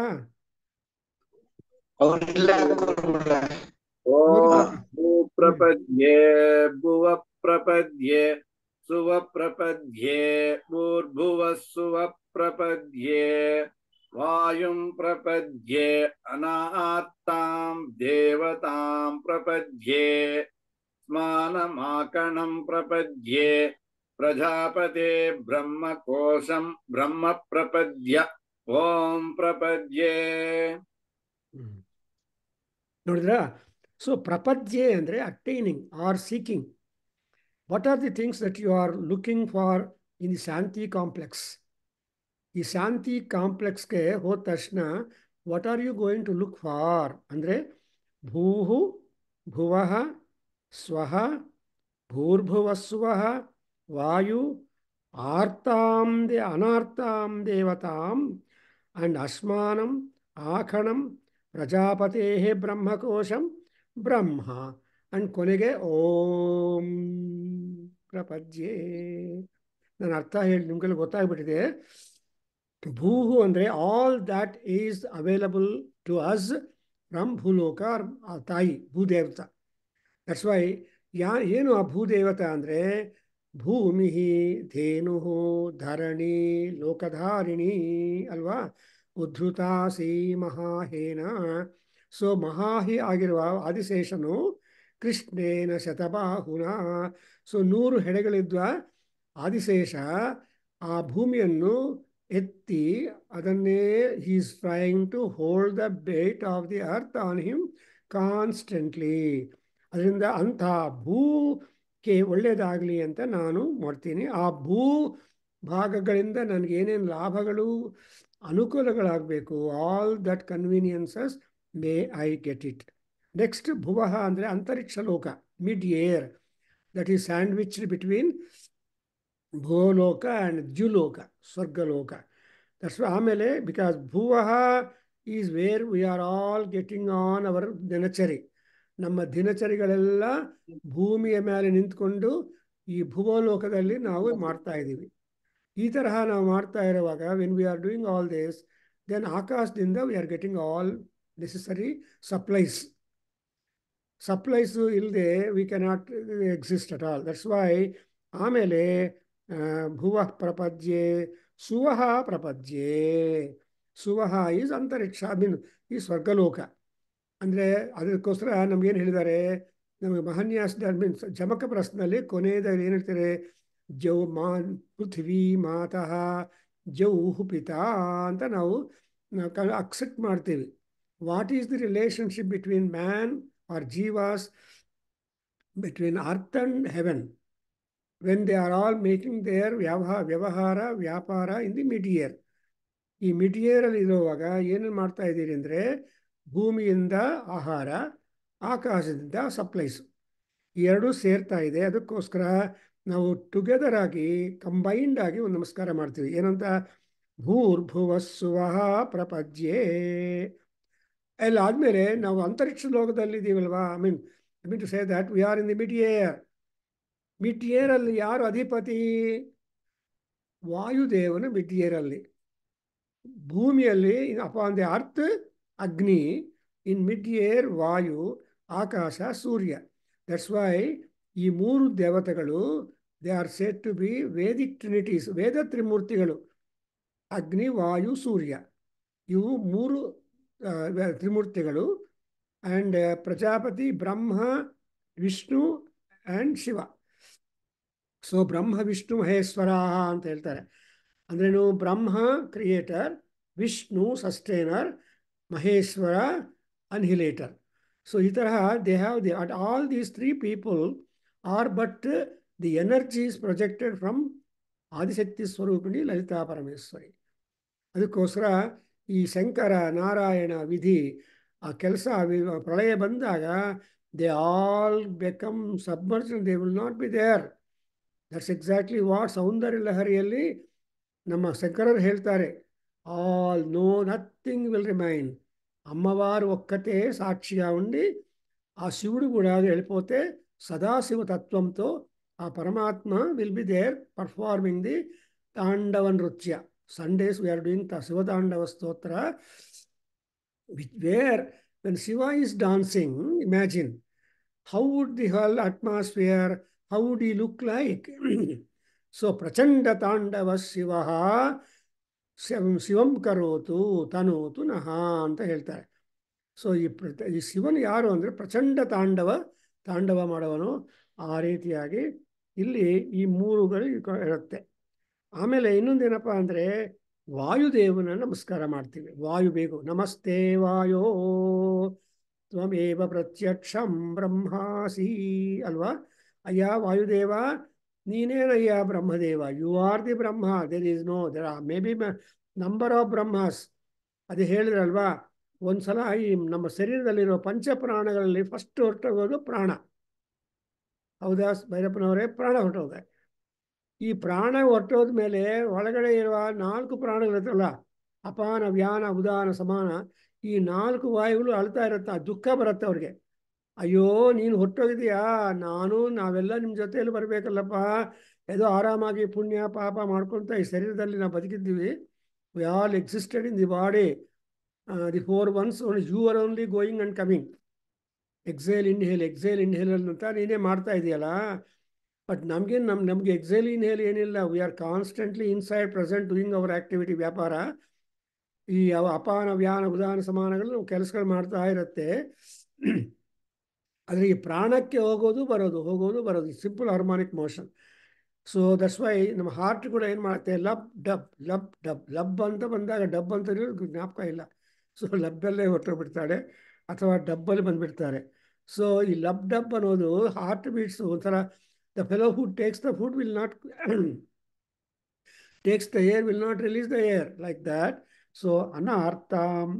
ಪ್ರಪದ್ಯೆ ಭುವ ಪ್ರಪದ್ಯೆ ಸುವ ಪ್ರಪದ್ಯೆ ಭೂರ್ಭುವ ಸುವ ಪ್ರಪದ್ಯೆ वायुं प्रपद्ये अनात्तां देवतां प्रपद्ये स्मानमाकणं प्रपद्ये प्रजापते ब्रह्मकोशं ब्रह्म प्रपद्य ఓం ప్రపద్యే ನೋಡಿದ್ರಾ ಸೊ ಪ್ರಪದ್ಯೆ ಅಂದರೆ attaining or seeking what are the things that you are looking for in the shanti complex ಈ ಶಾಂತಿ ಕಾಂಪ್ಲೆಕ್ಸ್ಗೆ ಹೋದ ತಕ್ಷಣ what are you going to look for ಅಂದರೆ ಭೂಹು ಭುವ ಸ್ವಹ ಭೂರ್ಭುವಸ್ವ ವಾಯು ಆರ್ತಾಂ ದೇ ಅನಾರ್ತಾಂ ದೇವತಾಂ ಅಂಡ್ ಅಸ್ಮಾನಂ ಆಖಣಂ ಪ್ರಜಾಪತೇ ಬ್ರಹ್ಮಕೋಶಂ ಬ್ರಹ್ಮ ಅಂಡ್ ಕೊನೆಗೆ ಓಂ ಪ್ರಪಜ್ಯೆ ನಾನು ಅರ್ಥ ಹೇಳಿ ನಿಮಗೆಲ್ಲ ಗೊತ್ತಾಗ್ಬಿಟ್ಟಿದೆ ಭೂಹು ಅಂದರೆ all that is available to us from ಭೂಲೋಕ ತಾಯಿ ಭೂದೇವತ ದಟ್ಸ್ ವೈ ಯಾ ಏನು ಆ ಭೂದೇವತ ಅಂದರೆ ಭೂಮಿ ಧೇನು ಧರಣಿ ಲೋಕಧಾರಿಣಿ ಅಲ್ವಾ ಉದ್ಧೃತಾಸಿ ಮಹಾಹೇನ ಸೊ ಮಹಾಹಿ ಆಗಿರುವ ಆದಿಶೇಷನು ಕೃಷ್ಣೇನ ಶತಬಾಹುನ ಸೊ ನೂರು ಹೆಡೆಗಳಿದ್ದ ಆದಿಶೇಷ ಆ ಭೂಮಿಯನ್ನು ಎತ್ತಿ ಅದನ್ನೇ he's trying to hold the weight of the earth on him constantly ಅದರಿಂದ ಅಂಥ ಭೂಕ್ಕೆ ಒಳ್ಳೆಯದಾಗಲಿ ಅಂತ ನಾನು ಮಾಡ್ತೀನಿ ಆ ಭೂ ಭಾಗಗಳಿಂದ ನನಗೇನೇನು ಲಾಭಗಳು ಅನುಕೂಲಗಳಾಗಬೇಕು all that conveniences may I get it next ಭುವಃ ಅಂದರೆ ಅಂತರಿಕ್ಷ ಲೋಕ mid air that is sandwich between ಭೂಲೋಕ ಆ್ಯಂಡ್ ದ್ಯುಲೋಕ ಸ್ವರ್ಗಲೋಕ ದಟ್ಸ್ ಆಮೇಲೆ ಬಿಕಾಸ್ ಭೂವ is where we are all getting on our ದಿನಚರಿ ನಮ್ಮ ದಿನಚರಿಗಳೆಲ್ಲ ಭೂಮಿಯ ಮೇಲೆ ನಿಂತ್ಕೊಂಡು ಈ ಭುವೋಲೋಕದಲ್ಲಿ ನಾವು ಮಾಡ್ತಾ ಇದ್ದೀವಿ ಈ ತರಹ ನಾವು ಮಾಡ್ತಾ ಇರುವಾಗ when we are doing all this then ಆಕಾಶದಿಂದ we are getting all necessary supplies supplies ಇಲ್ಲದೆ we cannot exist at all that's why ಆಮೇಲೆ ಭುವ ಪ್ರಪದ್ಯೆ ಸುವಹ ಪ್ರಪದ್ಯೆ ಸುವಹ ಈಸ್ ಅಂತರಿಕ್ಷ ಐ ಮೀನ್ ಈ ಸ್ವರ್ಗಲೋಕ ಅಂದರೆ ಅದಕ್ಕೋಸ್ಕರ ನಮಗೇನು ಹೇಳಿದ್ದಾರೆ ನಮಗೆ ಐ ಮೀನ್ಸ್ ಜಮಕ ಪ್ರಶ್ನಲ್ಲಿ ಕೊನೆಯದಾಗಿ ಏನು ಹೇಳ್ತಾರೆ ಜೌ ಮಾ ಪೃಥ್ವಿ ಮಾತಃ ಜೌಹು ಪಿತಾ ಅಂತ ನಾವು ಅಕ್ಸೆಪ್ಟ್ ಮಾಡ್ತೀವಿ what is the relationship between man or jivas between earth and heaven they are all making their their ವ್ಯವಹಾರ ವ್ಯಾಪಾರ ಇನ್ ದಿ ಮಿಡ್ ಇಯರ್ ಈ ಮಿಡ್ ಇಯರಲ್ಲಿ ಇರುವಾಗ ಏನೇನು ಮಾಡ್ತಾ ಇದ್ದೀರಿ ಅಂದರೆ ಭೂಮಿಯಿಂದ ಆಹಾರ ಆಕಾಶದಿಂದ ಸಪ್ಲೈಸ್ ಎರಡೂ ಸೇರ್ತಾ ಇದೆ ಅದಕ್ಕೋಸ್ಕರ ನಾವು ಟುಗೆದರ್ ಆಗಿ ಕಂಬೈನ್ಡ್ ಆಗಿ ಒಂದು ನಮಸ್ಕಾರ ಮಾಡ್ತೀವಿ ಏನಂತ ಭೂರ್ಭುವಸ್ಸುವ ಪ್ರಪದ್ಯೆ ಎಲ್ಲ ಆದಮೇಲೆ ನಾವು ಅಂತರಿಕ್ಷ ಲೋಕದಲ್ಲಿ I mean I mean to say that we are in the mid air ಮಿಟ್ಟಿಯೇರಲ್ಲಿ ಯಾರು ಅಧಿಪತಿ ವಾಯುದೇವನು ಮಿಟ್ಟಿಯೇರಲ್ಲಿ ಭೂಮಿಯಲ್ಲಿ upon the earth Agni in mid air Vayu ಆಕಾಶ ಸೂರ್ಯ ದಟ್ಸ್ ವೈ ಈ ಮೂರು ದೇವತೆಗಳು they are set to be Vedic trinities ವೇದ ತ್ರಿಮೂರ್ತಿಗಳು ಅಗ್ನಿ ವಾಯು ಸೂರ್ಯ ಇವು ಮೂರು ತ್ರಿಮೂರ್ತಿಗಳು and Prajapati Brahma Vishnu and Shiva so Brahma Vishnu Maheshwara ಅಂತ ಹೇಳ್ತಾರೆ ಅಂದ್ರೇನು Brahma creator Vishnu ಸಸ್ಟೇನರ್ Maheshwara annihilator so ಈ ತರಹ they have the at all these three people are but the energy is projected from Adishakti ಸ್ವರೂಪಿಣಿ ಲಲಿತಾ ಪರಮೇಶ್ವರಿ ಅದಕ್ಕೋಸ್ಕರ ಈ ಶಂಕರ ನಾರಾಯಣ ವಿಧಿ ಆ ಕೆಲಸ ಪ್ರಳಯ ಬಂದಾಗ they all become submergence they will not be there that's exactly what సౌందర్య లహరియల్లి నమ్మ శంకరర్ ಹೇಳ್ತಾರೆ all no nothing will remain అమ్మవారు ఒక్కతే సాక్షిగా ఉండి ఆ శివుడు కూడా వెళ్ళిపోతే సదాశివ తత్వంతో ఆ పరమాత్మ will be there performing the tandava nritya Sundays we're doing the Shivatandava stotra where when Shiva is dancing imagine how would the whole atmosphere how the look like so ಪ್ರಚಂಡ ತಾಂಡವ ಶಿವ ಶಿವಂ ಕರೋತು ತನೋತು ನಹ ಅಂತ ಹೇಳ್ತಾರೆ ಸೊ ಈ ಪ್ರ ಈ ಶಿವನು ಯಾರು ಅಂದರೆ ಪ್ರಚಂಡ ತಾಂಡವ ತಾಂಡವ ಮಾಡವನು ಆ ರೀತಿಯಾಗಿ ಇಲ್ಲಿ ಈ ಮೂರುಗಳು ಇರುತ್ತೆ ಆಮೇಲೆ ಇನ್ನೊಂದೇನಪ್ಪ ಅಂದರೆ ವಾಯುದೇವನ ನಮಸ್ಕಾರ ಮಾಡ್ತೀವಿ ವಾಯು ಬೇಕು ನಮಸ್ತೆ ವಾಯೋ ತ್ವಮೇವ ಪ್ರತ್ಯಕ್ಷಂ ಬ್ರಹ್ಮಾಸಿ ಅಲ್ವಾ ಅಯ್ಯ ವಾಯುದೇವ ನೀನೇನಯ್ಯ Brahmadeva you are the Brahma there is no there are may be number of Brahmas ಅದು ಹೇಳಿದ್ರಲ್ವಾ ಒಂದು ಈ ನಮ್ಮ ಶರೀರದಲ್ಲಿರುವ ಪಂಚ ಪ್ರಾಣಗಳಲ್ಲಿ ಫಸ್ಟ್ ಹೊರಟೋಗೋದು ಪ್ರಾಣ ಹೌದಾ ಭೈರಪ್ಪನವರೇ ಪ್ರಾಣ ಹೊರಟೋದೆ ಈ ಪ್ರಾಣ ಹೊರಟೋದ ಮೇಲೆ ಒಳಗಡೆ ಇರುವ ನಾಲ್ಕು ಪ್ರಾಣಗಳಿರುತ್ತಲ್ಲ ಅಪಾನ ವ್ಯಾನ ಉದಾನ ಸಮಾನ ಈ ನಾಲ್ಕು ವಾಯುಗಳು ಅಳ್ತಾ ಇರುತ್ತೆ ದುಃಖ ಬರುತ್ತೆ ಅವ್ರಿಗೆ ಅಯ್ಯೋ ನೀನು ಹೊರಟೋಗಿದೀಯಾ ನಾನು ನಾವೆಲ್ಲ ನಿಮ್ಮ ಜೊತೆಯಲ್ಲಿ ಬರಬೇಕಲ್ಲಪ್ಪ ಏದೋ ಆರಾಮಾಗಿ ಪುಣ್ಯ ಪಾಪ ಮಾಡ್ಕೊತಾ ಈ ಶರೀರದಲ್ಲಿ ನಾವು ಬದುಕಿದ್ದೀವಿ we all existed in the body therefore once only you are only going and coming exhale inhale exhale inhale ಅಂತ ನೀನೇ ಮಾಡ್ತಾ ಇದೆಯಲ್ಲ ಬಟ್ ನಮಗೆ ನಮ್ಮ ನಮಗೆ ಎಕ್ಸೈಲ್ ಇನ್ಹೇಲ್ ಏನಿಲ್ಲ we are constantly inside present doing our activity ವ್ಯಾಪಾರ ಈ ಅಪಾನ ವ್ಯಾನ ಉದಾನ ಸಮಾನಗಳು ಕೆಲಸಗಳು ಮಾಡ್ತಾ ಇರುತ್ತೆ ಆದರೆ ಈ ಪ್ರಾಣಕ್ಕೆ ಹೋಗೋದು ಬರೋದು ಹೋಗೋದು ಬರೋದು simple harmonic motion so that's why ನಮ್ಮ ಹಾರ್ಟ್ ಕೂಡ ಏನು ಮಾಡುತ್ತೆ ಲಬ್ ಡಬ್ ಲಬ್ ಡಬ್ ಲಬ್ ಅಂತ ಬಂದಾಗ ಡಬ್ ಅಂತ ಜ್ಞಾಪಕ ಇಲ್ಲ ಸೊ ಲಬ್ಬಲ್ಲೇ ಹೊರಟೋಗ್ಬಿಡ್ತಾಳೆ ಅಥವಾ ಡಬ್ಬಲ್ಲಿ ಬಂದುಬಿಡ್ತಾರೆ ಸೊ ಈ ಲಬ್ ಡಬ್ ಅನ್ನೋದು ಹಾರ್ಟ್ ಬೀಟ್ಸ್ ಒಂಥರ the fellow food takes the food will not takes the air will not release the air like that so ಅರ್ಥ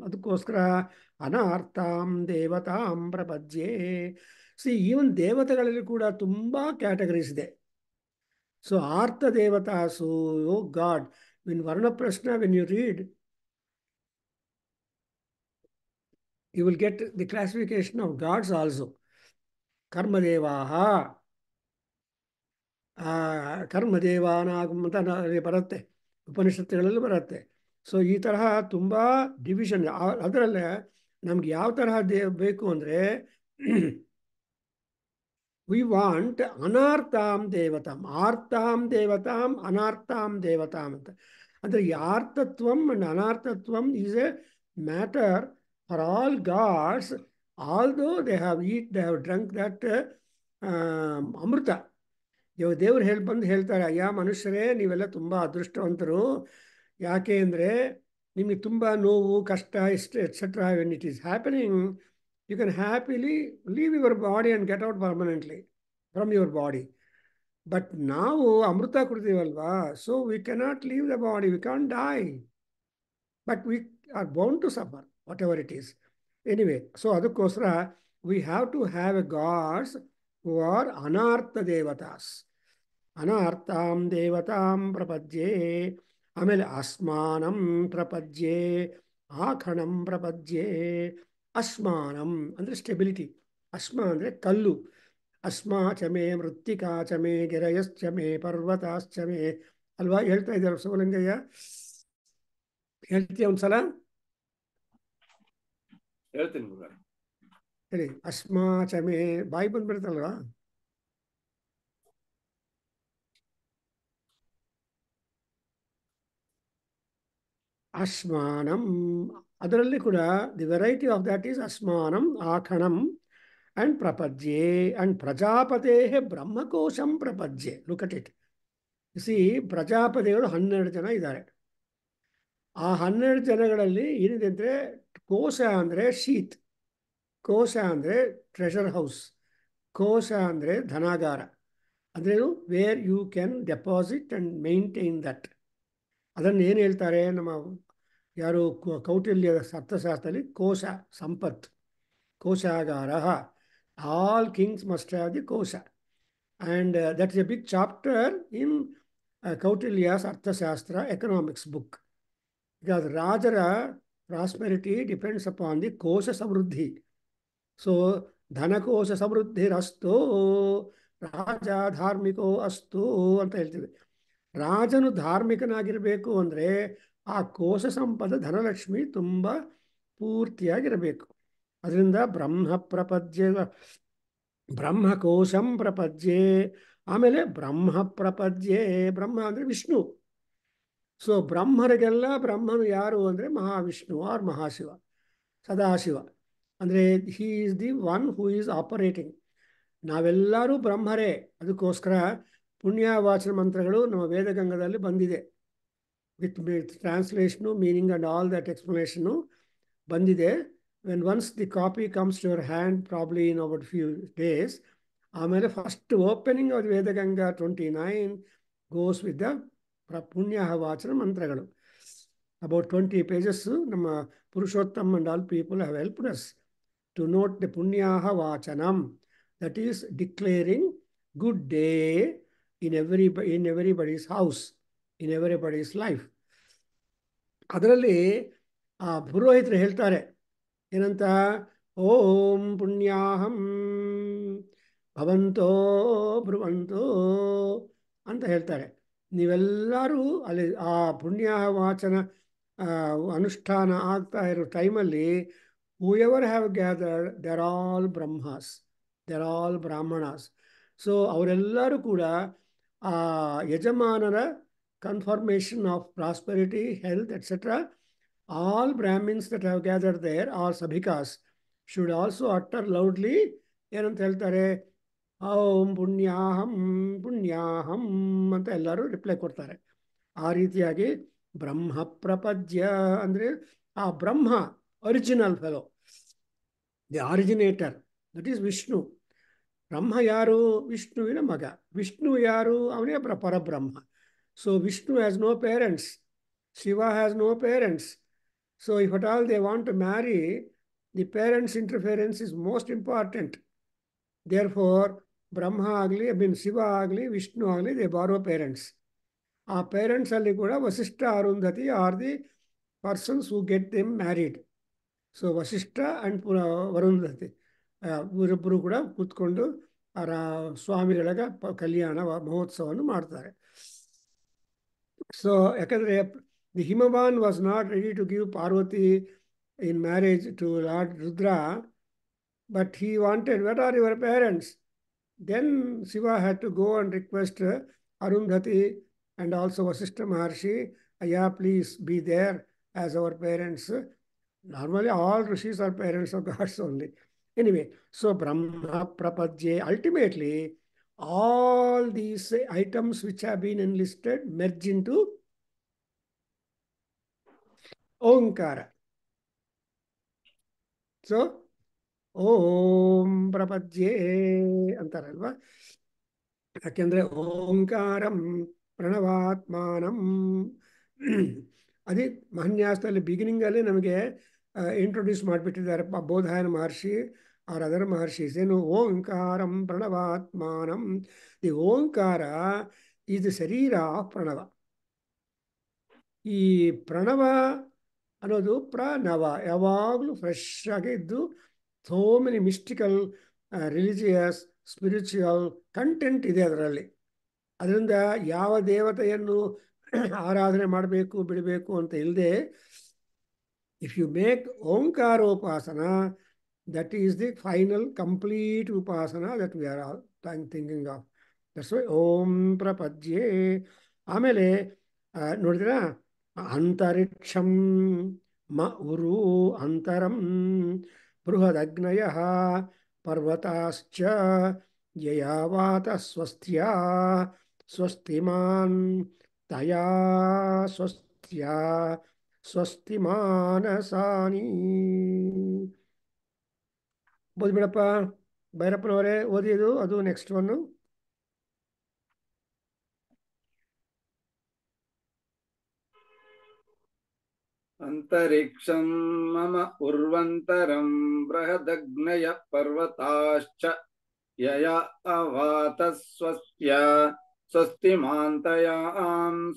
ಅದಕ್ಕೋಸ್ಕರ ಅನಾರ್ಥಾಂ ದೇವತಾಂ ಪ್ರಪದ್ಯೆ ಸೊ ಈವನ್ ದೇವತೆಗಳಲ್ಲಿ ಕೂಡ ತುಂಬ ಕ್ಯಾಟಗರೀಸ್ ಇದೆ ಸೊ ಆರ್ಥ ದೇವತಾಸು ಯೋ ಗಾಡ್ ವಿನ್ ವರ್ಣಪ್ರಶ್ನ when you read you will get the classification of gods also ಕರ್ಮದೇವಾ ಕರ್ಮದೇವಾನಾಗಮ ಬರುತ್ತೆ ಉಪನಿಷತ್ತುಗಳಲ್ಲಿ ಬರುತ್ತೆ ಸೊ ಈ ತರಹ ತುಂಬ ಡಿವಿಷನ್ ಅದರಲ್ಲೇ ನಮ್ಗೆ ಯಾವ ತರಹ ಬೇಕು ಅಂದರೆ ವಿ ವಾಂಟ್ ಅನಾರ್ಥಾಂ ದೇವತಾಂ ಆರ್ತಾಂ ದೇವತಾಂ ಅನಾರ್ಥಾಂ ದೇವತಾಂ ಅಂತ ಅಂದರೆ ಈ ಆರ್ತತ್ವಂ ಅಂಡ್ ಅನಾರ್ಥತ್ವಂ is a matter for all gods all though they have eat they have drunk that amrita ದೇವ್ ದೇವ್ರು ಹೇಳಿ ಬಂದು ಹೇಳ್ತಾರೆ ಅಯ್ಯ ಮನುಷ್ಯರೇ ನೀವೆಲ್ಲ ತುಂಬ ಅದೃಷ್ಟವಂತರು ಯಾಕೆ ಅಂದರೆ ನಿಮಗೆ ತುಂಬ ನೋವು ಕಷ್ಟ ಇಷ್ಟ etcetera when it is happening you can happily leave your body and get out permanently from your body but ನಾವು ಅಮೃತ ಕುಡಿದೀವಲ್ವಾ so we cannot leave the body we can die but we are bound to suffer whatever it is anyway so ಅದಕ್ಕೋಸ್ಕರ we have to have a gods who are ಅನಾರ್ಥ ದೇವತಾಸ್ ಅನಾರ್ಥಾಂ ದೇವತಾಂ ಪ್ರಪದ್ಯೆ ಆಮೇಲೆ ಅಸ್ಮಾನಂ ಪ್ರಪದ್ಯೆ ಆಖಣಂ ಪ್ರಪದ್ಯೆ ಅಸ್ಮಾನಂ ಅಂದರೆ ಸ್ಟೆಬಿಲಿಟಿ ಅಸ್ಮ ಅಂದರೆ ಕಲ್ಲು ಅಸ್ಮಾ ಚಮೆ ಮೃತ್ತಿಕಾ ಚಮೆ ಗಿರಯಶ್ಚಮೆ ಪರ್ವತಾಶ್ಚಮೆ ಅಲ್ವಾ ಹೇಳ್ತಾ ಇದ್ದಾರೆ ಸೋಲಿಂಗಯ್ಯ ಹೇಳ್ತೀಯ ಒಂದ್ಸಲ ಹೇಳ್ತೀನಿ ಹೇಳಿ ಅಸ್ಮಾ ಚಮೆ ಬಾಯಿ ಬಂದ್ಬಿಡ್ತಲ್ವಾ ಅಸ್ಮಾನಂ ಅದರಲ್ಲಿ ಕೂಡ the variety of that is ಅಸ್ಮಾನಂ ಆಖಣಂ ಆ್ಯಂಡ್ ಪ್ರಪಜ್ಯೆ ಆ್ಯಂಡ್ ಪ್ರಜಾಪತೇ ಬ್ರಹ್ಮಕೋಶಂ ಪ್ರಪದ್ಯೆ ಲುಕಟ್ ಇಟ್ ಸಿ ಪ್ರಜಾಪತಿಗಳು ಹನ್ನೆರಡು ಜನ ಇದ್ದಾರೆ ಆ ಹನ್ನೆರಡು ಜನಗಳಲ್ಲಿ ಏನಿದೆ ಅಂದರೆ ಕೋಶ ಅಂದರೆ ಶೀತ್ ಕೋಶ ಅಂದರೆ ಟ್ರೆಷರ್ ಹೌಸ್ ಕೋಶ ಅಂದರೆ ಧನಾಗಾರ ಅಂದರೆ where you can deposit and maintain that అన్న ఏం ಹೇಳ್తారే ನಮ್ಮ యారో కౌటిల్య సత్త శాస్త్రలి కోశ సంపత్ కోశాగారః all kings must have the kosha and that's a big chapter in Kautilya's Artha Shastra economics book because రాజర prosperity depends upon the kosha సవృద్ధి సో ధన కోశ సమృద్ధే రస్తో రాజా ధార్మికో అస్తు అంటే ಹೇಳ್తది ರಾಜನು ಧಾರ್ಮಿಕನಾಗಿರಬೇಕು ಅಂದರೆ ಆ ಕೋಶ ಸಂಪದ ಧನಲಕ್ಷ್ಮಿ ತುಂಬ ಪೂರ್ತಿಯಾಗಿರಬೇಕು ಅದರಿಂದ ಬ್ರಹ್ಮ ಪ್ರಪದ್ಯ ಬ್ರಹ್ಮಕೋಶಂ ಪ್ರಪದ್ಯೆ ಆಮೇಲೆ ಬ್ರಹ್ಮ ಪ್ರಪದ್ಯೆ ಬ್ರಹ್ಮ ಅಂದರೆ ವಿಷ್ಣು ಸೊ ಬ್ರಹ್ಮರಿಗೆಲ್ಲ ಬ್ರಹ್ಮನು ಯಾರು ಅಂದರೆ ಮಹಾವಿಷ್ಣು ಆರ್ ಮಹಾಶಿವ ಸದಾಶಿವ ಅಂದರೆ he is the one who is operating ನಾವೆಲ್ಲರೂ ಬ್ರಹ್ಮರೇ ಅದಕ್ಕೋಸ್ಕರ ಪುಣ್ಯವಾಚನ ಮಂತ್ರಗಳು ನಮ್ಮ ವೇದಗಂಗದಲ್ಲಿ ಬಂದಿದೆ with translation meaning and all that explanation ಬಂದಿದೆ when once the copy comes to your hand probably in our few days ಆಮೇಲೆ first opening of Vedaganga twenty nine goes with the punyaha vachana ಮಂತ್ರಗಳು ಅಬೌಟ್ ಟ್ವೆಂಟಿ ಪೇಜಸ್ಸು ನಮ್ಮ Purushottam and all people have help to note the punyaha vachanam that is declaring good day in every in everybody's house in every bodies life ಅದರಲ್ಲಿ ಆ ಪುರೋಹಿತರು ಹೇಳ್ತಾರೆ ಏನಂತ ಓಂ ಪುಣ್ಯಾಹಂ ಭವಂತೋ ಬ್ರುವಂತೋ ಅಂತ ಹೇಳ್ತಾರೆ ನೀವೆಲ್ಲರೂ ಅಲ್ಲಿ ಆ ಪುಣ್ಯ ವಾಚನ ಅನುಷ್ಠಾನ ಆಗ್ತಾ ಇರೋ ಟೈಮಲ್ಲಿ whoever have gathered there all Brahmas there all Brahmanas so ಅವರೆಲ್ಲರೂ ಕೂಡ ಆ ಯಜಮಾನರ confirmation of prosperity health etcetera all Brahmins that have gather there are sabhikas should also utter loudly ಏನಂತ ಹೇಳ್ತಾರೆ ಓಂ ಪುಣ್ಯಾಹಂ ಪುಣ್ಯಾಹಂ ಅಂತ ಎಲ್ಲರೂ ರಿಪ್ಲೈ ಕೊಡ್ತಾರೆ ಆ ರೀತಿಯಾಗಿ ಬ್ರಹ್ಮ ಪ್ರಪದ್ಯ ಅಂದರೆ ಆ Brahma original fellow the originator that is Vishnu Brahma ಯಾರು ವಿಷ್ಣುವಿನ ಮಗ ವಿಷ್ಣು ಯಾರು ಅವನೇ Parabrahma so Vishnu has no parents Shiva has no parents so if at all they want to marry the parents interference is most important therefore Brahma ಆಗಲಿ ಐ ಮೀನ್ ಶಿವ ಆಗಲಿ ವಿಷ್ಣು ಆಗಲಿ ದೇ ಬಾರೋ parents ಆ ಪೇರೆಂಟ್ಸಲ್ಲಿ ಕೂಡ Vasishtha Arundhati are the persons who get them married so Vasishtha and ಪುರ ವರುಂಧತಿ ಇವರಿಬ್ಬರು ಕೂಡ ಕೂತ್ಕೊಂಡು ರಾ ಸ್ವಾಮಿಗಳ ಕಲ್ಯಾಣ ಮಹೋತ್ಸವವನ್ನು ಮಾಡ್ತಾರೆ ಸೊ ಯಾಕಂದರೆ the Himavan was not ready to give Parvati in marriage to lord Rudra but he wanted where are your parents then Shiva had to go and request Arundhati and also Vasishtha Maharshi ಅಯ್ಯ please be there as our parents normally all rishis are parents of gods only anyway so Brahma பிரபдже ultimately all this items which have been in listed merge into Omkara ச ஓம் பிரபдже ಅಂತಾರೆ ಅಲ್ವಾ ಯಾಕೆಂದ್ರೆ ओंಕಾರಂ प्रणವಾತ್ಮನಂ ಅದಿ ಮಹನ್ನ್ಯಸ್ತಲ್ಲಿ beginning ಅಲ್ಲಿ ನಮಗೆ ಇಂಟ್ರೋ듀ಸ್ ಮಾಡ್ಬಿಟ್ಟಿದ್ದಾರೆಪ್ಪ ಬೋಧಾಯನ ಮಹರ್ಷಿ ಆರಾಧರ ಮಹರ್ಷಿ ಸೇನು ಓಂಕಾರಂ ಪ್ರಣವಾತ್ಮಾನಂ the ಓಂಕಾರ ಇದು ಶರೀರ ಪ್ರಣವ ಈ ಪ್ರಣವ ಅನ್ನೋದು ಪ್ರಣವ ಯಾವಾಗಲೂ ಫ್ರೆಶ್ ಆಗಿ ಇದ್ದು so many mystical religious spiritual content ಇದೆ ಅದರಲ್ಲಿ ಅದರಿಂದ ಯಾವ ದೇವತೆಯನ್ನು ಆರಾಧನೆ ಮಾಡಬೇಕು ಬಿಡಬೇಕು ಅಂತ ಇಲ್ಲದೆ ಇಫ್ ಯು ಮೇಕ್ ಓಂಕಾರೋಪಾಸನ That is the final complete upasana that we are all thinking of. That's why Om Prapajye. ಆಮೇಲೆ ನೋಡಿದ್ರ antariksham ma uru antaram ಬೃಹದಗ್ನಯ parvatascha ಯಯಾವಾತ swastya swastiman taya swastya swastimanasani ಬೋದ್ ಬಿಡಪ್ಪ ಭೈರಪ್ಪನವರೇ ಓದಿದು ಅದು ನೆಕ್ಸ್ಟ್ ಒನ್ನು अन्तरिक्षं मम उर्वन्तरं बृहदग्नयः पर्वताश्च यय अवातस्वस्य स्वस्तिमान्तयां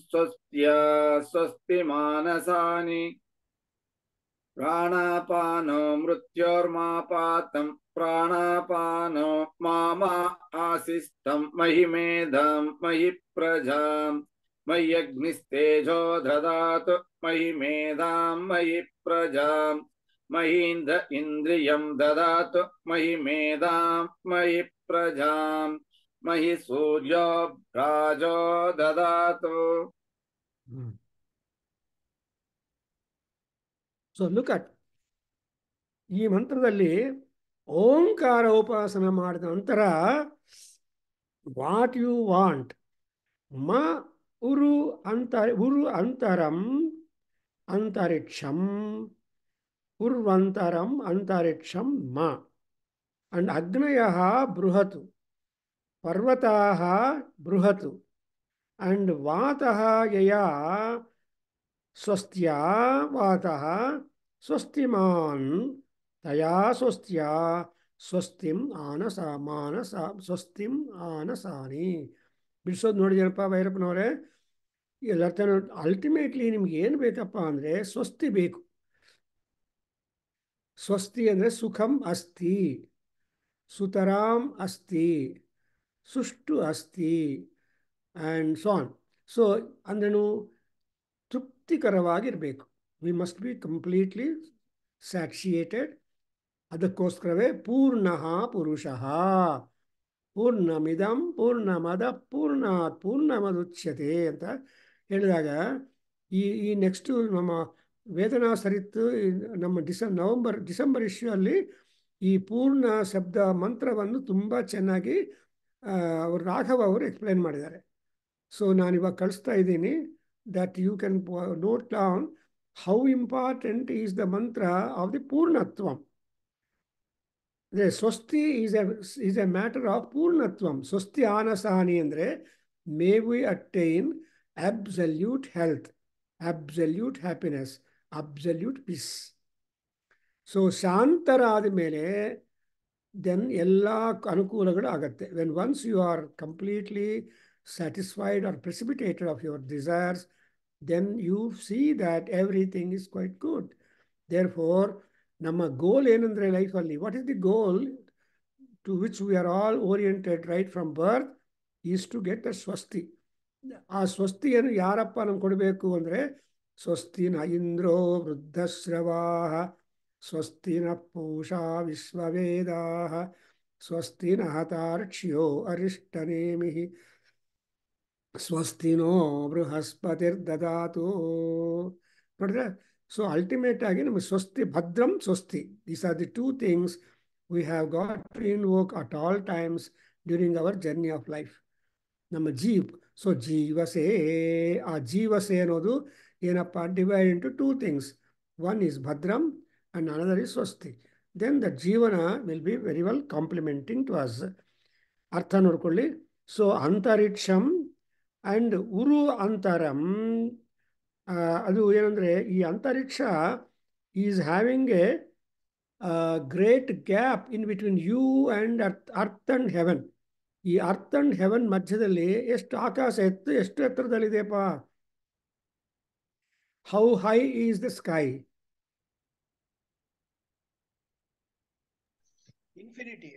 स्वस्य स्वस्तिमानसानि प्राणापानो मृत्योर्मापातं प्राणापानो मामा आसिष्ठं महि मेधं महि प्रजां मय्यग्निस्तेजो ददातु मयि मेधां मयि प्रजां महीन्द्र इन्द्रियं ददातु मयि मेधां मयि प्रजां मयि सूर्यो भ्राजो ददातु hmm. ಸೊ ಲುಕಟ್ ಈ ಮಂತ್ರದಲ್ಲಿ ಓಂಕಾರ ಉಪಾಸನೆ ಮಾಡಿದ ನಂತರ ವಾಟ್ ಯು ವಾಂಟ್ ಮ ಉರು ಅಂತ ಉರು ಅಂತರಂ ಅಂತರಿಕ್ಷಂ ಉರ್ವಂತರಂ ಅಂತರಿಕ್ಷಂ ಮ ಅಂಡ್ ಅಗ್ನಯ ಬೃಹತ್ ಪರ್ವತ ಬೃಹತ್ ಅಂಡ್ ವಾತಃ ಯಯಾ ಸ್ವಸ್ತ್ಯಾ ವಾತಃ ಸ್ವಸ್ತಿಮಾನ್ ತಯಾ ಸ್ವಸ್ತ್ಯಾ ಸ್ವಸ್ತಿಂ ಆನಸ ಮಾನಸ ಸ್ವಸ್ತಿಂ ಆನಸಾನಿ ಬಿಡಿಸೋದು ವೈರಪ್ಪನವರೇ ಭೈರಪ್ಪನವರೇ ಎಲ್ಲರ್ತನ ಅಲ್ಟಿಮೇಟ್ಲಿ ನಿಮ್ಗೆ ಏನು ಬೇಕಪ್ಪ ಅಂದರೆ ಸ್ವಸ್ತಿ ಬೇಕು ಸ್ವಸ್ತಿ ಅಂದರೆ ಸುಖಂ ಅಸ್ತಿ ಸುತರಾಂ ಅಸ್ತಿ ಸುಷ್ಟು ಅಸ್ತಿ ಆ್ಯಂಡ್ ಸಾನ್ ಸೊ ಅಂದ್ರೇನು ತೃಪ್ತಿಕರವಾಗಿರಬೇಕು we must be completely satiated ಅದಕ್ಕೋಸ್ಕರವೇ ಪೂರ್ಣ ಪುರುಷ ಪೂರ್ಣಮಿದಂ ಪೂರ್ಣಮದ ಪೂರ್ಣ ಪೂರ್ಣಮದುಚ್ಯತೆ ಅಂತ ಹೇಳಿದಾಗ ಈ ಈ ನೆಕ್ಸ್ಟು ನಮ್ಮ ವೇದನಾ ಸರಿತು ನಮ್ಮ ಡಿಸ ನವಂಬರ್ ಡಿಸೆಂಬರ್ ಇಶ್ಯೂ ಅಲ್ಲಿ ಈ ಪೂರ್ಣ ಶಬ್ದ ಮಂತ್ರವನ್ನು ತುಂಬ ಚೆನ್ನಾಗಿ ಅವರು ರಾಘವ ಅವರು ಎಕ್ಸ್ಪ್ಲೇನ್ ಮಾಡಿದ್ದಾರೆ ಸೊ ನಾನಿವಾಗ ಕಳಿಸ್ತಾ ಇದ್ದೀನಿ that you can note down how important is the mantra of the Purnatvam. The swasti is a, is a matter of Purnatvam. Swasti anasani andre, may we attain absolute health, absolute happiness, absolute peace. So ಶಾಂತರಾದ mele, then ಎಲ್ಲ ಅನುಕೂಲಗಳು ಆಗತ್ತೆ When once you are completely satisfied or precipitated of your desires, then you see that everything is quite good. Therefore, ನಮ್ಮ goal ಏನಂದರೆ ಲೈಫಲ್ಲಿ what is the goal to which we are all oriented right from birth is to get a swasti ಆ ಸ್ವಸ್ತಿಯನ್ನು ಯಾರಪ್ಪ ನಮ್ಗೆ ಕೊಡಬೇಕು ಅಂದರೆ ಸ್ವಸ್ತಿನ ಇಂದ್ರೋ ವೃದ್ಧಶ್ರವಾ ಸ್ವಸ್ತಿನ ಪೂಷಾ ವಿಶ್ವವೇದಾ ಸ್ವಸ್ತಿನ ಹತಾರ್ಕ್ಷ್ಯೋ ಅರಿಷ್ಟನೇಮಿ ಸ್ವಸ್ತಿನೋ ನೋ ಬೃಹಸ್ಪತಿರ್ದಧಾತು ನೋಡಿದ್ರೆ ಸೊ ಅಲ್ಟಿಮೇಟ್ ಆಗಿ ನಮಗೆ ಸ್ವಸ್ತಿ ಭದ್ರಂ ಸ್ವಸ್ತಿ these are the two things we have got to in work at all times during our journey of life ನಮ್ಮ ಜೀವ್ ಸೊ ಜೀವಸೆ ಆ ಜೀವಸೆ ಅನ್ನೋದು ಏನಪ್ಪ divide into two things one is bhadram and another is swasti then the jeevana will be very well complementing to us ಅರ್ಥ ನೋಡ್ಕೊಳ್ಳಿ so ಅಂತರಿಕ್ಷಂ and ಉರು ಅಂತರಂ ಅದು ಏನಂದರೆ ಈ ಅಂತರಿಕ್ಷ is having a great gap in between you and earth earth and heaven ಈ earth and heaven ಮಧ್ಯದಲ್ಲಿ ಎಷ್ಟು ಆಕಾಶ ಎತ್ತು ಎಷ್ಟು ಎತ್ತರದಲ್ಲಿದೆಯಪ್ಪ how high is the sky infinity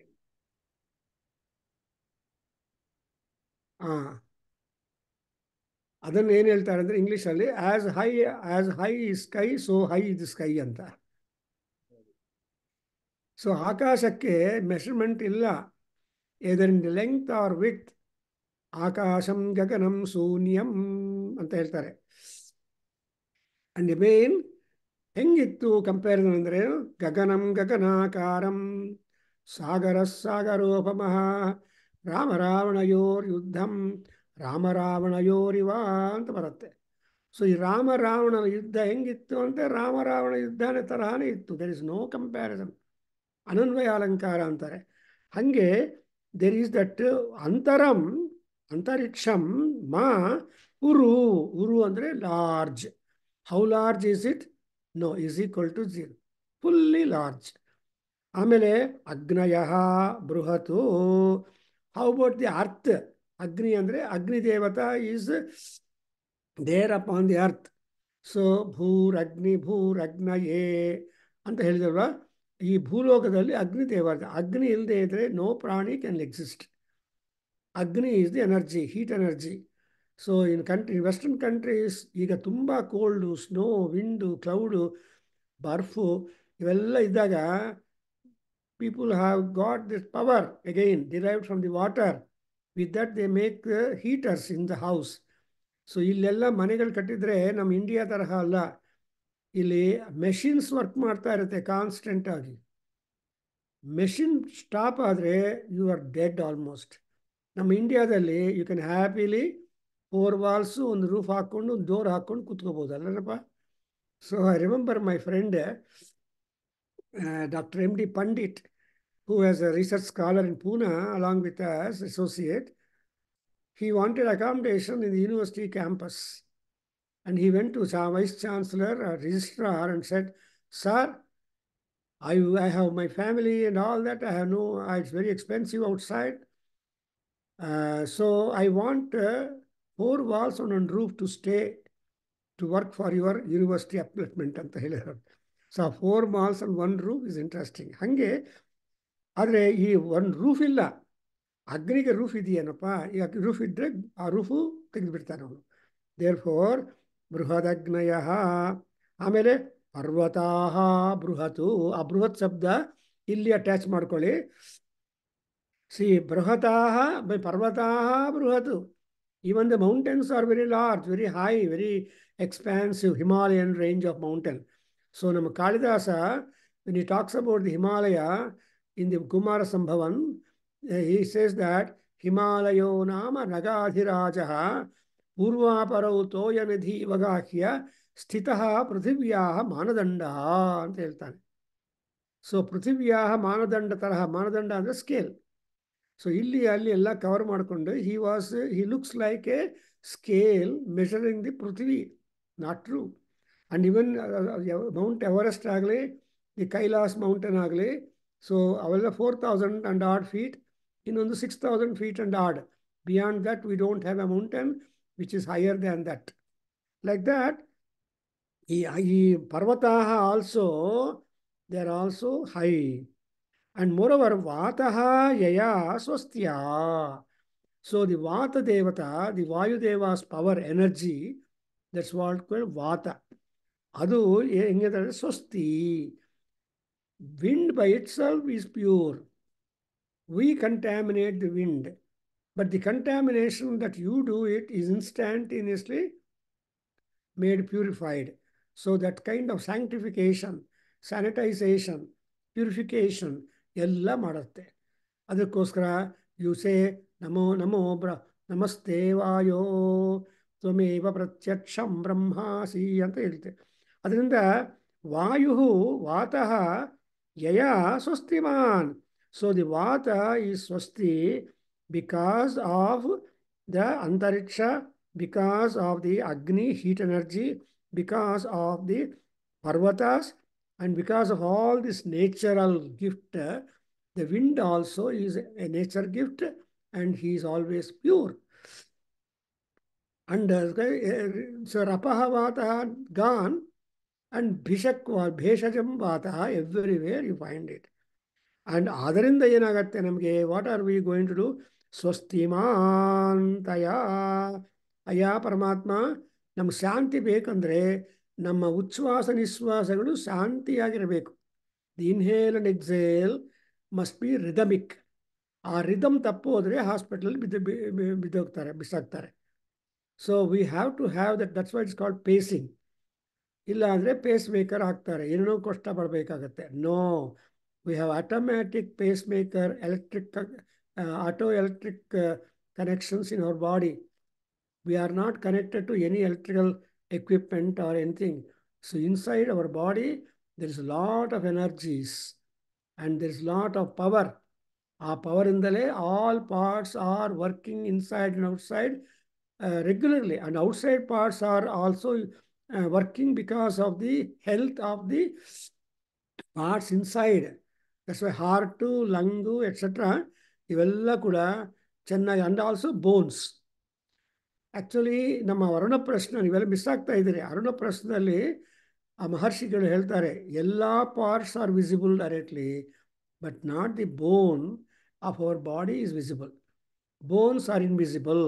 ಹಾಂ ಅದನ್ನು ಏನು ಹೇಳ್ತಾರೆ ಅಂದರೆ ಇಂಗ್ಲೀಷಲ್ಲಿ as high as high is sky so high is sky ಅಂತ ಸೊ ಆಕಾಶಕ್ಕೆ ಮೆಷರ್ಮೆಂಟ್ ಇಲ್ಲ ಇದರಿಂದ ಲೆಂತ್ ಆರ್ ವಿತ್ ಆಕಾಶಂ ಗಗನಂ ಶೂನ್ಯಂ ಅಂತ ಹೇಳ್ತಾರೆ ಅಂಡ್ ಮೇನ್ ಹೆಂಗಿತ್ತು ಕಂಪೇರ್ ಅಂದರೆ ಗಗನಂ ಗಗನಾಕಾರಂ ಸಾಗರ ಸಾಗರೋಪಮಃ ರಾಮ ರಾವಣಯೋರ್ ಯುದ್ಧಂ ರಾಮರಾವಣಯೋರಿವ ಅಂತ ಬರುತ್ತೆ ಸೊ ಈ ರಾಮ ರಾವಣನ ಯುದ್ಧ ಹೆಂಗಿತ್ತು ಅಂದರೆ ರಾಮರಾವಣ ಯುದ್ಧನೇ ತರಹನೇ ಇತ್ತು ದೆರ್ ಇಸ್ ನೋ ಕಂಪ್ಯಾರಿಸನ್ ಅನನ್ವಯ ಅಲಂಕಾರ ಅಂತಾರೆ ಹಾಗೆ ದೆರ್ ಈಸ್ ದಟ್ ಅಂತರಂ ಅಂತರಿಕ್ಷಂ ಮಾ ಉರು ಉರು ಅಂದರೆ large how large is it no is equal to zero fully large ಆಮೇಲೆ ಅಗ್ನಯ ಬೃಹತು how about the earth Agni ಅಂದರೆ ಅಗ್ನಿ ದೇವತಾ is there up on the earth so ಭೂರಗ್ನಿ ಭೂರಗ್ನ ಏ ಅಂತ ಹೇಳಿದಲ್ವಾ ಈ ಭೂಲೋಕದಲ್ಲಿ ಅಗ್ನಿ ದೇವತೆ ಅಗ್ನಿ ಇಲ್ಲದೆ ಇದ್ದರೆ no prani can exist Agni is the energy heat energy so in country western countries ಈಗ ತುಂಬ ಕೋಲ್ಡು ಸ್ನೋ ವಿಂಡು ಕ್ಲೌಡು ಬರ್ಫು ಇವೆಲ್ಲ ಇದ್ದಾಗ people have got this power again derived from the water with that they make heaters in the house so ಇಲ್ಲೆಲ್ಲ ಮನೆಗಳು ಕಟ್ಟಿದರೆ ನಮ್ಮ India ತರಹ ಅಲ್ಲ ಇಲ್ಲಿ ಮೆಷಿನ್ಸ್ ವರ್ಕ್ ಮಾಡ್ತಾ ಇರುತ್ತೆ ಕಾನ್ಸ್ಟೆಂಟ್ ಆಗಿ ಮೆಷಿನ್ ಸ್ಟಾಪ್ ಆದರೆ ಯು ಆರ್ ಡೆಡ್ ಆಲ್ಮೋಸ್ಟ್ ನಮ್ಮ ಇಂಡಿಯಾದಲ್ಲಿ you can happily four walls ಒಂದು ರೂಫ್ ಹಾಕ್ಕೊಂಡು ಒಂದು ಡೋರ್ ಹಾಕ್ಕೊಂಡು ಕೂತ್ಕೋಬೋದು so I remember my friend doctor M D Pandit who has a research scholar in Pune along with us, associate, he wanted accommodation in the university campus. And he went to the vice chancellor, uh, registrar, and said, Sir, I, I have my family and all that. I have no, uh, it's very expensive outside. Uh, so I want uh, four walls on one roof to stay to work for your university appointment So four walls and one roof is interesting. Is ಆದರೆ ಈ ಒಂದು roof ಇಲ್ಲ ಅಗ್ನಿಗೆ roof ಇದೆಯೇನಪ್ಪ ಈ roof ಇದ್ದರೆ ಆ roof ತೆಗೆದುಬಿಡ್ತಾನೆ ಅವನು there four ಬೃಹದಗ್ನಯ ಆಮೇಲೆ ಪರ್ವತಾಹ ಬೃಹತು ಆ ಬೃಹತ್ ಶಬ್ದ ಇಲ್ಲಿ ಅಟ್ಯಾಚ್ ಮಾಡ್ಕೊಳ್ಳಿ ಸಿ ಬೃಹತಾ ಬೈ ಪರ್ವತಾಹ ಬೃಹತು even the mountains are very large very high very expansive Himalayan range of mountain so ನಮ್ಮ Kalidasa when he talks about the Himalaya in the Kumara Sambhavam he says that ಹಿಮಾಲಯೋ ನಾಮ ನಗಾಧಿರಾಜ ಪೂರ್ವಾಪರೌ ತೋಯದಿ ವಗಾಹ್ಯ ಸ್ಥಿತ ಪೃಥಿವ್ಯಾಹ ಮಾನದಂಡ ಅಂತ ಹೇಳ್ತಾನೆ ಸೊ ಪೃಥಿವ್ಯಾಹ ಮಾನದಂಡ ತರಹ ಮಾನದಂಡ ಅಂದರೆ ಸ್ಕೇಲ್ ಸೊ ಇಲ್ಲಿ ಅಲ್ಲಿ ಎಲ್ಲ ಕವರ್ ಮಾಡಿಕೊಂಡು he was looks like a scale measuring the Prithvi not true and even mount Everest ಆಗಲಿ ದಿ ಕೈಲಾಸ್ ಮೌಂಟೇನ್ ಆಗಲಿ So ಅವೆಲ್ಲ four thousand and odd feet ಇನ್ನೊಂದು six thousand feet and odd beyond that we don't have a mountain which is higher than that like that ಈ ಈ ಪರ್ವತ also they are also high and more moreover ವಾತಃ ಯಯ ಸ್ವಸ್ತ್ಯ so the vata devata the ವಾಯುದೇವಾಸ್ power energy that's what ವಾತ ಅದು ಹೆಂಗೆ ಸ್ವಸ್ತಿ Wind by itself is pure. We contaminate the wind. But the contamination that you do it is instantaneously made purified. So that kind of sanctification, sanitization, purification yalla madutte ಅದಕ್ಕೋಸ್ಕರ you say namo namo bra, namaste vayo, tvameva pratyaksham ಬ್ರಹ್ಮಾಸಿ ilte. ಹೇಳ್ತೆ ಅದರಿಂದ vayuhu, vataha, Yaya Swastiman. So the Vata is Swasti because of the Antariksha, because of the Agni heat energy, because of the Parvatas, and because of all this natural gift. The wind also is a nature gift and he is always pure. And uh, so Rapaha Vata gone, and ಭಿಷಕ್ ಭೇಷಜಂ ವಾತ where you find it and ಆದ್ದರಿಂದ ಏನಾಗತ್ತೆ ನಮಗೆ what are we going to do ಮಾಂತಯ ಅಯ್ಯ ಪರಮಾತ್ಮ ನಮ್ಗೆ ಶಾಂತಿ ಬೇಕಂದರೆ ನಮ್ಮ ಉಚ್ಛ್ವಾಸ ನಿಶ್ವಾಸಗಳು ಶಾಂತಿಯಾಗಿರಬೇಕು the inhale and exhale must be rhythmic ಆ ರಿದಮ್ ತಪ್ಪು ಹೋದರೆ ಹಾಸ್ಪಿಟ್ಲಲ್ಲಿ ಬಿದ್ದು ಬಿದ್ದೋಗ್ತಾರೆ ಬಿಸಾಕ್ತಾರೆ so we have to have that that's what is called pacing ಇಲ್ಲ ಅಂದರೆ ಪೇಸ್ ಮೇಕರ್ ಹಾಕ್ತಾರೆ ಏನೇನೋ ಕಷ್ಟ ಪಡಬೇಕಾಗತ್ತೆ no we have automatic phase pacemaker electric auto electric connections in our body we are not connected to any electrical equipment or anything so inside our body there is lot of energies and there is lot of power ಆ ಪವರಿಂದಲೇ all parts are working inside and outside regularly and outside parts are also working because of the health of the parts inside inside why heart lung etcetera ಇವೆಲ್ಲ ಕೂಡ ಚೆನ್ನಾಗಿ and also bones actually ನಮ್ಮ ಅರುಣ ಪ್ರಶ್ನ ನೀವೆಲ್ಲ miss ಆಗ್ತಾ ಇದ್ದೀರಿ ಅರುಣ ಪ್ರಶ್ನದಲ್ಲಿ ಆ ಮಹರ್ಷಿಗಳು ಹೇಳ್ತಾರೆ ಎಲ್ಲ parts are visible directly but not the bone of our body is visible bones are invisible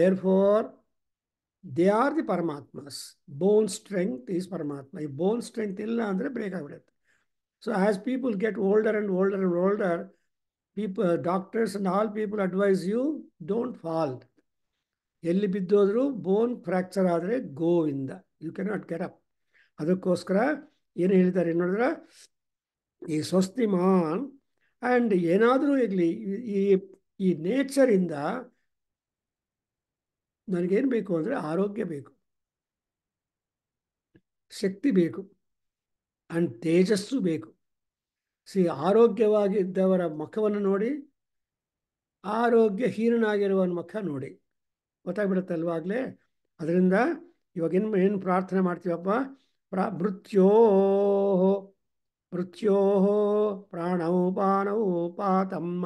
therefore they are the ಪರಮಾತ್ಮಸ್ ಬೋನ್ ಸ್ಟ್ರೆಂಗ್ತ್ ಈಸ್ ಪರಮಾತ್ಮ ಈ ಬೋನ್ ಸ್ಟ್ರೆಂಗ್ತ್ ಇಲ್ಲ ಅಂದರೆ ಬ್ರೇಕ್ ಆಗಿಬಿಡುತ್ತೆ so as people get older and older and older people doctors and all people advise you don't fall ಎಲ್ಲಿ ಬಿದ್ದೋದ್ರೂ bone fracture ಆದರೆ Govinda you not get up ಅದಕ್ಕೋಸ್ಕರ ಏನು ಹೇಳ್ತಾರೆ ಏನು ನೋಡಿದ್ರೆ ಈ ಸ್ವಸ್ತಿ ಮಹಾನ್ ಆ್ಯಂಡ್ ಏನಾದರೂ ಇರಲಿ ಈ ಈ ನೇಚರಿಂದ ನನಗೇನು ಬೇಕು ಅಂದರೆ ಆರೋಗ್ಯ ಬೇಕು ಶಕ್ತಿ ಬೇಕು ಆ್ಯಂಡ್ ತೇಜಸ್ಸು ಬೇಕು ಸಿ ಆರೋಗ್ಯವಾಗಿದ್ದವರ ಮುಖವನ್ನು ನೋಡಿ ಆರೋಗ್ಯ ಮುಖ ನೋಡಿ ಗೊತ್ತಾಗ್ಬಿಡುತ್ತಲ್ವಾಗಲೇ ಅದರಿಂದ ಇವಾಗ ಏನು ಏನು ಪ್ರಾರ್ಥನೆ ಮಾಡ್ತೀವಪ್ಪ ಪ್ರ ಮೃತ್ಯೋ ಮೃತ್ಯೋ ಪ್ರಾಣವು ಪಾನವು ಪಾತಮ್ಮ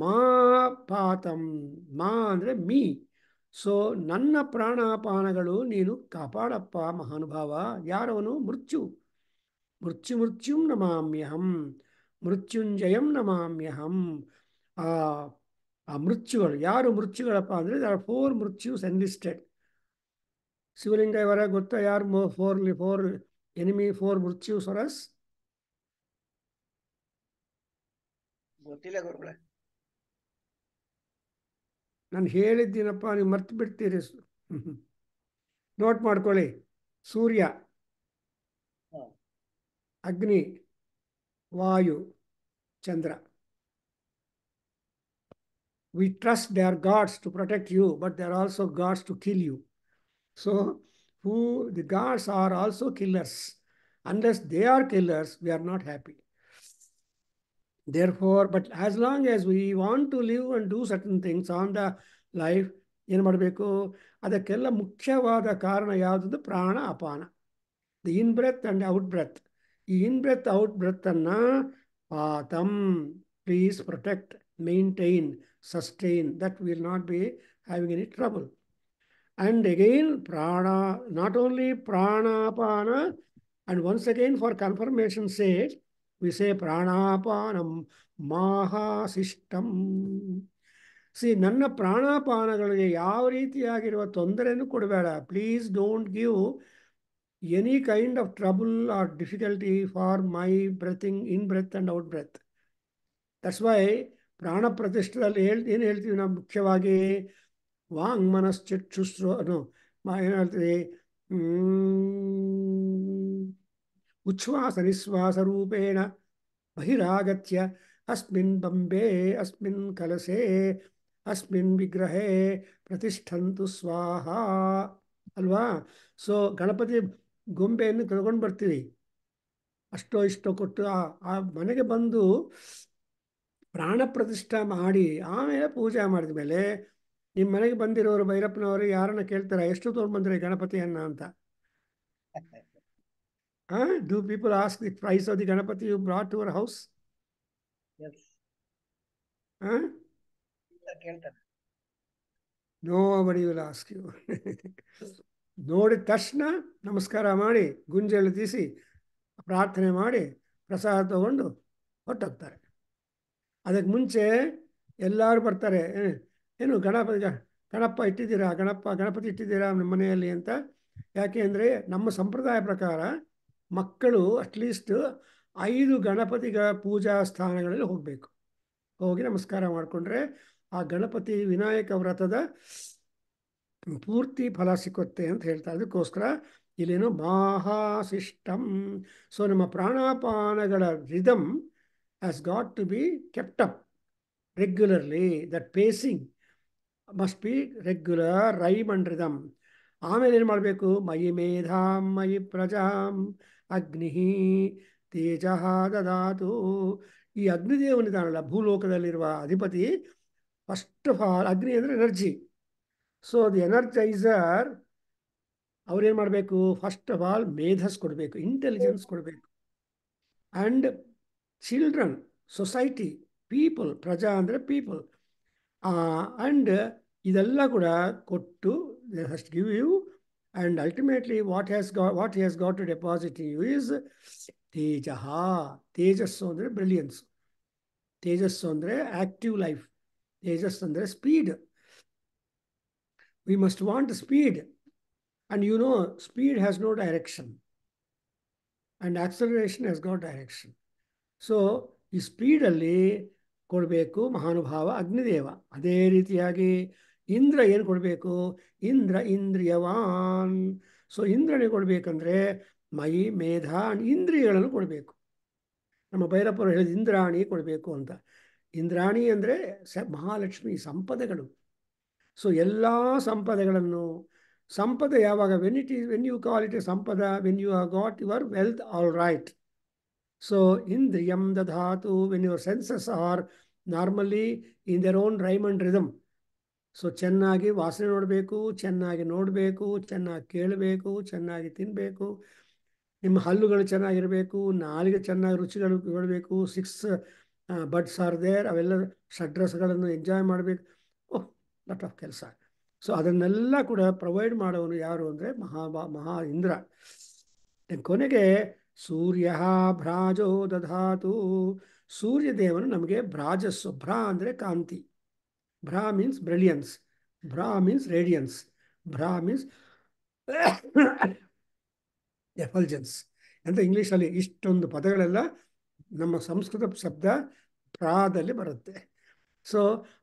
ಮಾ ಪಾತಂ ಮಾ ಅಂದರೆ ಮೀ ಸೊ ನನ್ನ ಪ್ರಾಣಾಪಾನಗಳು ನೀನು ಕಾಪಾಡಪ್ಪ ಮಹಾನುಭಾವ ಯಾರವನು ಮೃತ್ಯು ಮೃತ್ಯು ಮೃತ್ಯುಂ ನಮಾಮ್ಯಹಂ ಮೃತ್ಯುಂಜಯಂ ನಮಾಮ್ಯಹಂ ಆ ಆ ಮೃತ್ಯುಗಳು ಯಾರು ಮೃತ್ಯುಗಳಪ್ಪ ಅಂದರೆ ದರ್ ಆರ್ ಫೋರ್ ಮೃತ್ಯುಸ್ ಎನ್ಲಿಸ್ಟೆಡ್ ಶಿವಲಿಂಗ ಇವರ ಗೊತ್ತಾ ಯಾರು ಮೋ ಫೋರ್ ಫೋರ್ ಎನಿಮಿ ಫೋರ್ ಮೃತ್ಯು ಸ್ವರಸ್ ಗೊತ್ತಿಲ್ಲ ಗುರುಗಳೇ ನಾನು ಹೇಳಿದ್ದೀನಪ್ಪ ನೀವು ಮರ್ತು ಬಿಡ್ತೀರಿ ನೋಟ್ ಮಾಡ್ಕೊಳ್ಳಿ Surya Agni Vayu Chandra we trust they are gods to protect you but they are also gods to kill you so who the gods are also killers unless they are killers we are not happy therefore but as long as we want to live and do certain things on the life ಏನು ಮಾಡಬೇಕು ಅದಕ್ಕೆಲ್ಲ ಮುಖ್ಯವಾದ ಕಾರಣ ಯಾವುದಂದ್ರೆ ಪ್ರಾಣ ಅಪಾನ the in breath and out breath ಈ in breath out ಬ್ರೆತ್ತನ್ನು ಪಾತಂ please protect maintain sustain that will not be having any trouble and again ಪ್ರಾಣ ನಾಟ್ ಓನ್ಲಿ ಪ್ರಾಣಾಪಾನ and once again for confirmation ಸೇಟ್ ವಿಷಯ ಪ್ರಾಣಾಪಾನಂ ಮಾಹಾಸಿಷ್ಟಂ ಸಿ ನನ್ನ ಪ್ರಾಣಾಪಾನಗಳಿಗೆ ಯಾವ ರೀತಿಯಾಗಿರುವ ತೊಂದರೆಯನ್ನು ಕೊಡಬೇಡ please don't give any kind of trouble or difficulty for my breathing in breath and out breath that's why ಪ್ರಾಣ ಪ್ರತಿಷ್ಠೆಯಲ್ಲಿ ಹೇಳ್ ಏನು ಹೇಳ್ತೀವಿ ನಾವು ಮುಖ್ಯವಾಗಿ ವಾಂಗ್ ಮನಸ್ಸು ಚುಶ್ರು ಏನು ಹೇಳ್ತೀವಿ ನಿಶ್ವಾಸ ರೂಪೇಣ ಬಹಿರಾಗತ್ಯ ಅಸ್ಮಿನ್ ಬೊಂಬೆ ಅಸ್ಮಿನ್ ಕಲಸೇ ಅಸ್ಮಿನ್ ವಿಗ್ರಹೇ ಪ್ರತಿಷ್ಠಂತು ಸ್ವಾಹಾ ಅಲ್ವಾ ಸೊ ಗಣಪತಿ ಗೊಂಬೆಯನ್ನು ತಗೊಂಡು ಬರ್ತೀವಿ ಅಷ್ಟೋ ಇಷ್ಟೋ ಕೊಟ್ಟು ಆ ಮನೆಗೆ ಬಂದು ಪ್ರಾಣ ಪ್ರತಿಷ್ಠೆ ಮಾಡಿ ಆಮೇಲೆ ಪೂಜೆ ಮಾಡಿದ ಮೇಲೆ ನಿಮ್ಮ ಮನೆಗೆ ಬಂದಿರೋರು ಭೈರಪ್ಪನವರು ಯಾರನ್ನ ಕೇಳ್ತಾರೆ ಎಷ್ಟು ತೊಗೊಂಡು ಬಂದ್ರೆ ಗಣಪತಿಯನ್ನ ಅಂತ Huh? Do people ask the price of the Ganapati you brought to house house? Yes. Huh? Nobody will ask you ನೋಡಿದ ತಕ್ಷಣ ನಮಸ್ಕಾರ ಮಾಡಿ ಗುಂಜಲು ತೀಸಿ ಪ್ರಾರ್ಥನೆ ಮಾಡಿ ಪ್ರಸಾದ ತಗೊಂಡು ಹೊಟ್ಟೋಗ್ತಾರೆ ಅದಕ್ಕೆ ಮುಂಚೆ ಎಲ್ಲರೂ ಬರ್ತಾರೆ ಏನು ಗ ಗಣಪ ಇಟ್ಟಿದ್ದೀರಾ ಗಣಪ ಗಣಪತಿ ಇಟ್ಟಿದ್ದೀರಾ ನಮ್ಮ ಮನೆಯಲ್ಲಿ ಅಂತ ಯಾಕೆ ಅಂದರೆ ನಮ್ಮ ಸಂಪ್ರದಾಯ ಪ್ರಕಾರ ಮಕ್ಕಳು ಅಟ್ಲೀಸ್ಟ್ ಐದು ಗಣಪತಿಗಳ ಪೂಜಾ ಸ್ಥಾನಗಳಲ್ಲಿ ಹೋಗಬೇಕು ಹೋಗಿ ನಮಸ್ಕಾರ ಮಾಡಿಕೊಂಡ್ರೆ ಆ ಗಣಪತಿ ವಿನಾಯಕ ವ್ರತದ ಪೂರ್ತಿ ಫಲ ಸಿಕ್ಕುತ್ತೆ ಅಂತ ಹೇಳ್ತಾ ಅದಕ್ಕೋಸ್ಕರ ಇಲ್ಲೇನು ಮಹಾಶಿಷ್ಟಮ್ ಸೊ ನಮ್ಮ ಪ್ರಾಣಾಪಾನಗಳ rhythm has got to be kept up regularly that pacing must be regular rhyme and rhythm ಆಮೇಲೆ ಏನು ಮಾಡಬೇಕು ಮಯಿ ಮೇಧಾಂ ಮಯಿ ಪ್ರಜಾಂ ಅಗ್ನಿ ತೇಜ ದದಾತು ಈ ಅಗ್ನಿದೇವನಿದ್ದಾನಲ್ಲ ಭೂಲೋಕದಲ್ಲಿರುವ ಅಧಿಪತಿ ಫಸ್ಟ್ ಆಫ್ ಆಲ್ ಅಗ್ನಿ ಅಂದರೆ ಎನರ್ಜಿ ಸೊ ಅದು ಎನರ್ಜೈಸರ್ ಅವ್ರೇನು ಮಾಡಬೇಕು ಫಸ್ಟ್ ಆಫ್ ಆಲ್ ಮೇಧಸ್ ಕೊಡಬೇಕು ಇಂಟೆಲಿಜೆನ್ಸ್ ಕೊಡಬೇಕು ಆ್ಯಂಡ್ ಚಿಲ್ಡ್ರನ್ ಸೊಸೈಟಿ ಪೀಪಲ್ ಪ್ರಜಾ ಅಂದರೆ ಪೀಪಲ್ ಆ್ಯಂಡ್ ಇದೆಲ್ಲ ಕೂಡ ಕೊಟ್ಟು ಫಸ್ಟ್ ಹಸ್ಟ್ give you And ultimately, what has got what he has got to deposit in you is Tejaha, Tejasundra, brilliance. Tejasundra, active life. Tejasundra, speed. We must want speed. And you know, speed has no direction. And acceleration has got direction. So, ಈ ಸ್ಪೀಡಲ್ಲಿ ಕೊಡಬೇಕು mahanubhava ಅಗ್ನಿದೇವ ಅದೇ ಇಂದ್ರ ಏನು ಕೊಡಬೇಕು ಇಂದ್ರ ಇಂದ್ರಿಯವಾನ್ so ಇಂದ್ರಾಣಿ ಕೊಡಬೇಕಂದ್ರೆ ಮೈ ಮೇಧ ಇಂದ್ರಿಯಗಳನ್ನು ಕೊಡಬೇಕು ನಮ್ಮ ಭೈರಪ್ಪರು ಹೇಳಿದ ಇಂದ್ರಾಣಿ ಕೊಡಬೇಕು ಅಂತ ಇಂದ್ರಾಣಿ ಅಂದರೆ ಸ ಮಹಾಲಕ್ಷ್ಮಿ ಸಂಪದಗಳು ಸೊ ಎಲ್ಲ ಸಂಪದಗಳನ್ನು ಸಂಪದ ಯಾವಾಗ when it is when you quality ಸಂಪದ when you have got your wealth all right so ಇಂದ್ರಿಯಂ ದ ಧಾತು when your senses are normally in their own rhyme rhythm so ಚೆನ್ನಾಗಿ ವಾಸನೆ ನೋಡಬೇಕು ಚೆನ್ನಾಗಿ ನೋಡಬೇಕು ಚೆನ್ನಾಗಿ ಕೇಳಬೇಕು ಚೆನ್ನಾಗಿ ತಿನ್ನಬೇಕು ನಿಮ್ಮ ಹಲ್ಲುಗಳು ಚೆನ್ನಾಗಿರಬೇಕು ನಾಲಿಗೆ ಚೆನ್ನಾಗಿ ರುಚಿಗಳು ನೋಡಬೇಕು ಸಿಕ್ಸ್ ಬಡ್ಸ್ ಆರ್ ದೇರ್ ಅವೆಲ್ಲ ಷಡ್ರಸ್ಗಳನ್ನು ಎಂಜಾಯ್ ಮಾಡಬೇಕು ಓಹ್ ಲಟ್ ಆಫ್ ಕೆಲಸ ಸೊ ಅದನ್ನೆಲ್ಲ ಕೂಡ ಪ್ರೊವೈಡ್ ಮಾಡೋನು ಯಾರು ಅಂದರೆ ಮಹಾಬಾ ಮಹಾ ಇಂದ್ರ ಕೊನೆಗೆ ಸೂರ್ಯ ಭ್ರಾಜೋ ದಧಾತು ಸೂರ್ಯದೇವನು ನಮಗೆ ಭ್ರಾಜಸ್ಸು ಭ್ರಾ ಅಂದರೆ ಕಾಂತಿ ಬ್ರಾ ಮೀನ್ಸ್ ಬ್ರಿಲಿಯನ್ಸ್ ಬ್ರಾ ಮೀನ್ಸ್ ರೇಡಿಯನ್ಸ್ ಬ್ರಾ ಮೀನ್ಸ್ ಎಫಲ್ಜೆನ್ಸ್ ಅಂತ ಇಂಗ್ಲೀಷಲ್ಲಿ ಇಷ್ಟೊಂದು ಪದಗಳೆಲ್ಲ ನಮ್ಮ ಸಂಸ್ಕೃತ ಶಬ್ದ ಪ್ರಾದಲ್ಲಿ ಬರುತ್ತೆ ಸೊ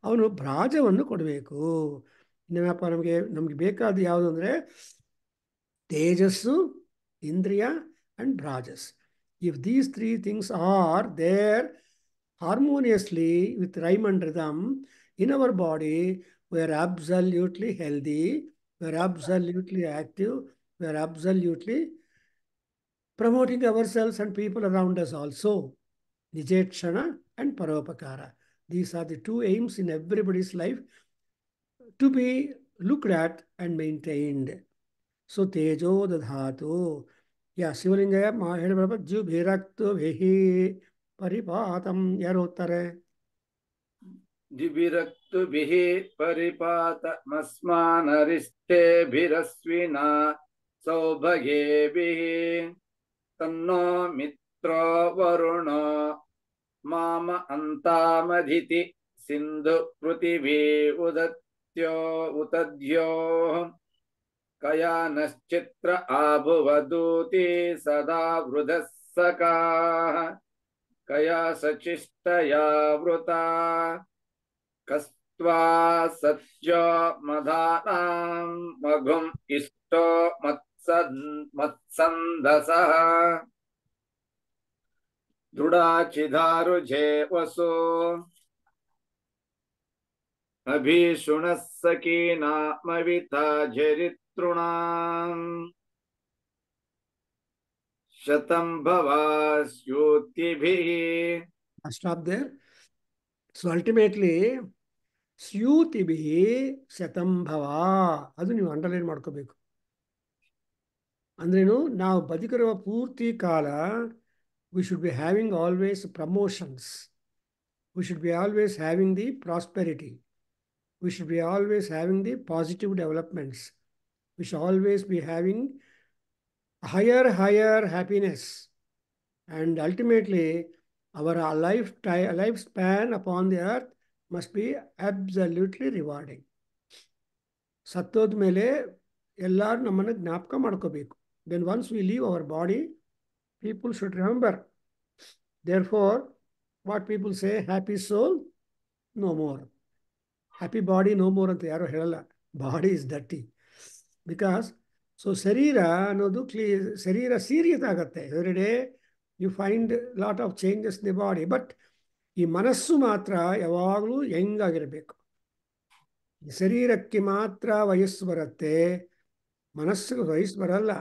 ಅವನು ಬ್ರಾಜವನ್ನು ಕೊಡಬೇಕು ಇನ್ನೇನಪ್ಪ ನಮಗೆ ನಮಗೆ ಬೇಕಾದ ಯಾವುದು ಅಂದರೆ ತೇಜಸ್ಸು ಇಂದ್ರಿಯ ಆ್ಯಂಡ್ ಬ್ರಾಜಸ್ if these three things are there harmoniously with rhyme and rhythm in our body, we are absolutely healthy, we are absolutely active, we are absolutely promoting ourselves and people around us also. nijetshana and paropakara These are the two aims in everybody's life to be looked at and maintained. So Tejo Dadhatu. Yeah, Sivalingaya Mahadev Jubhiraktu Vehi Paripatam Yarottare. जिभिरक्तुभिः परिपातमस्मानरिष्ठेभिरस्विना सौभगे तन्नो मित्रो वरुणो माम सिंधु सिन्धुपृथिवी उदत्यो उतद्योः कयानश्चित्र आभुवदूति सदा वृधः सकाः कया सचिष्टया वृता कस्त्वा इष्टो दृढाचिधारुझे वसो अभिषुणः सकीनामविता झरितॄणाम् shatam bhavasyotibihi. Stop there. So ultimately, be ಶತಂಭವ ಅದು ನೀವು ಅಂಡರ್ಲೈನ್ ಮಾಡ್ಕೋಬೇಕು ಅಂದ್ರೇನು ನಾವು ಬದುಕಿರುವ ಪೂರ್ತಿ ಕಾಲ we should be having always promotions we should be always having the prosperity we should be always having the positive developments we should always be having higher higher happiness and ultimately ಅವರ life ಟೈ lifespan upon the earth must be absolutely rewarding ಸತ್ತೋದ ಮೇಲೆ ಎಲ್ಲರೂ ನಮ್ಮನ್ನು ಜ್ಞಾಪಕ ಮಾಡ್ಕೋಬೇಕು then once we leave our body people should remember therefore what people say happy soul no more happy body no more ಅಂತ ಯಾರೂ ಹೇಳಲ್ಲ body is ದಟ್ಟಿ ಬಿಕಾಸ್ ಸೊ ಶರೀರ ಅನ್ನೋದು ಕ್ಲೀ ಶರೀರ ಸೀರಿಯಸ್ ಆಗುತ್ತೆ every day you find lot of changes the body but ಈ ಮನಸ್ಸು ಮಾತ್ರ ಯಾವಾಗಲೂ ಈ ಶರೀರಕ್ಕೆ ಮಾತ್ರ ವಯಸ್ಸು ಬರುತ್ತೆ ಮನಸ್ಸಿಗೆ ವಯಸ್ಸು ಬರಲ್ಲ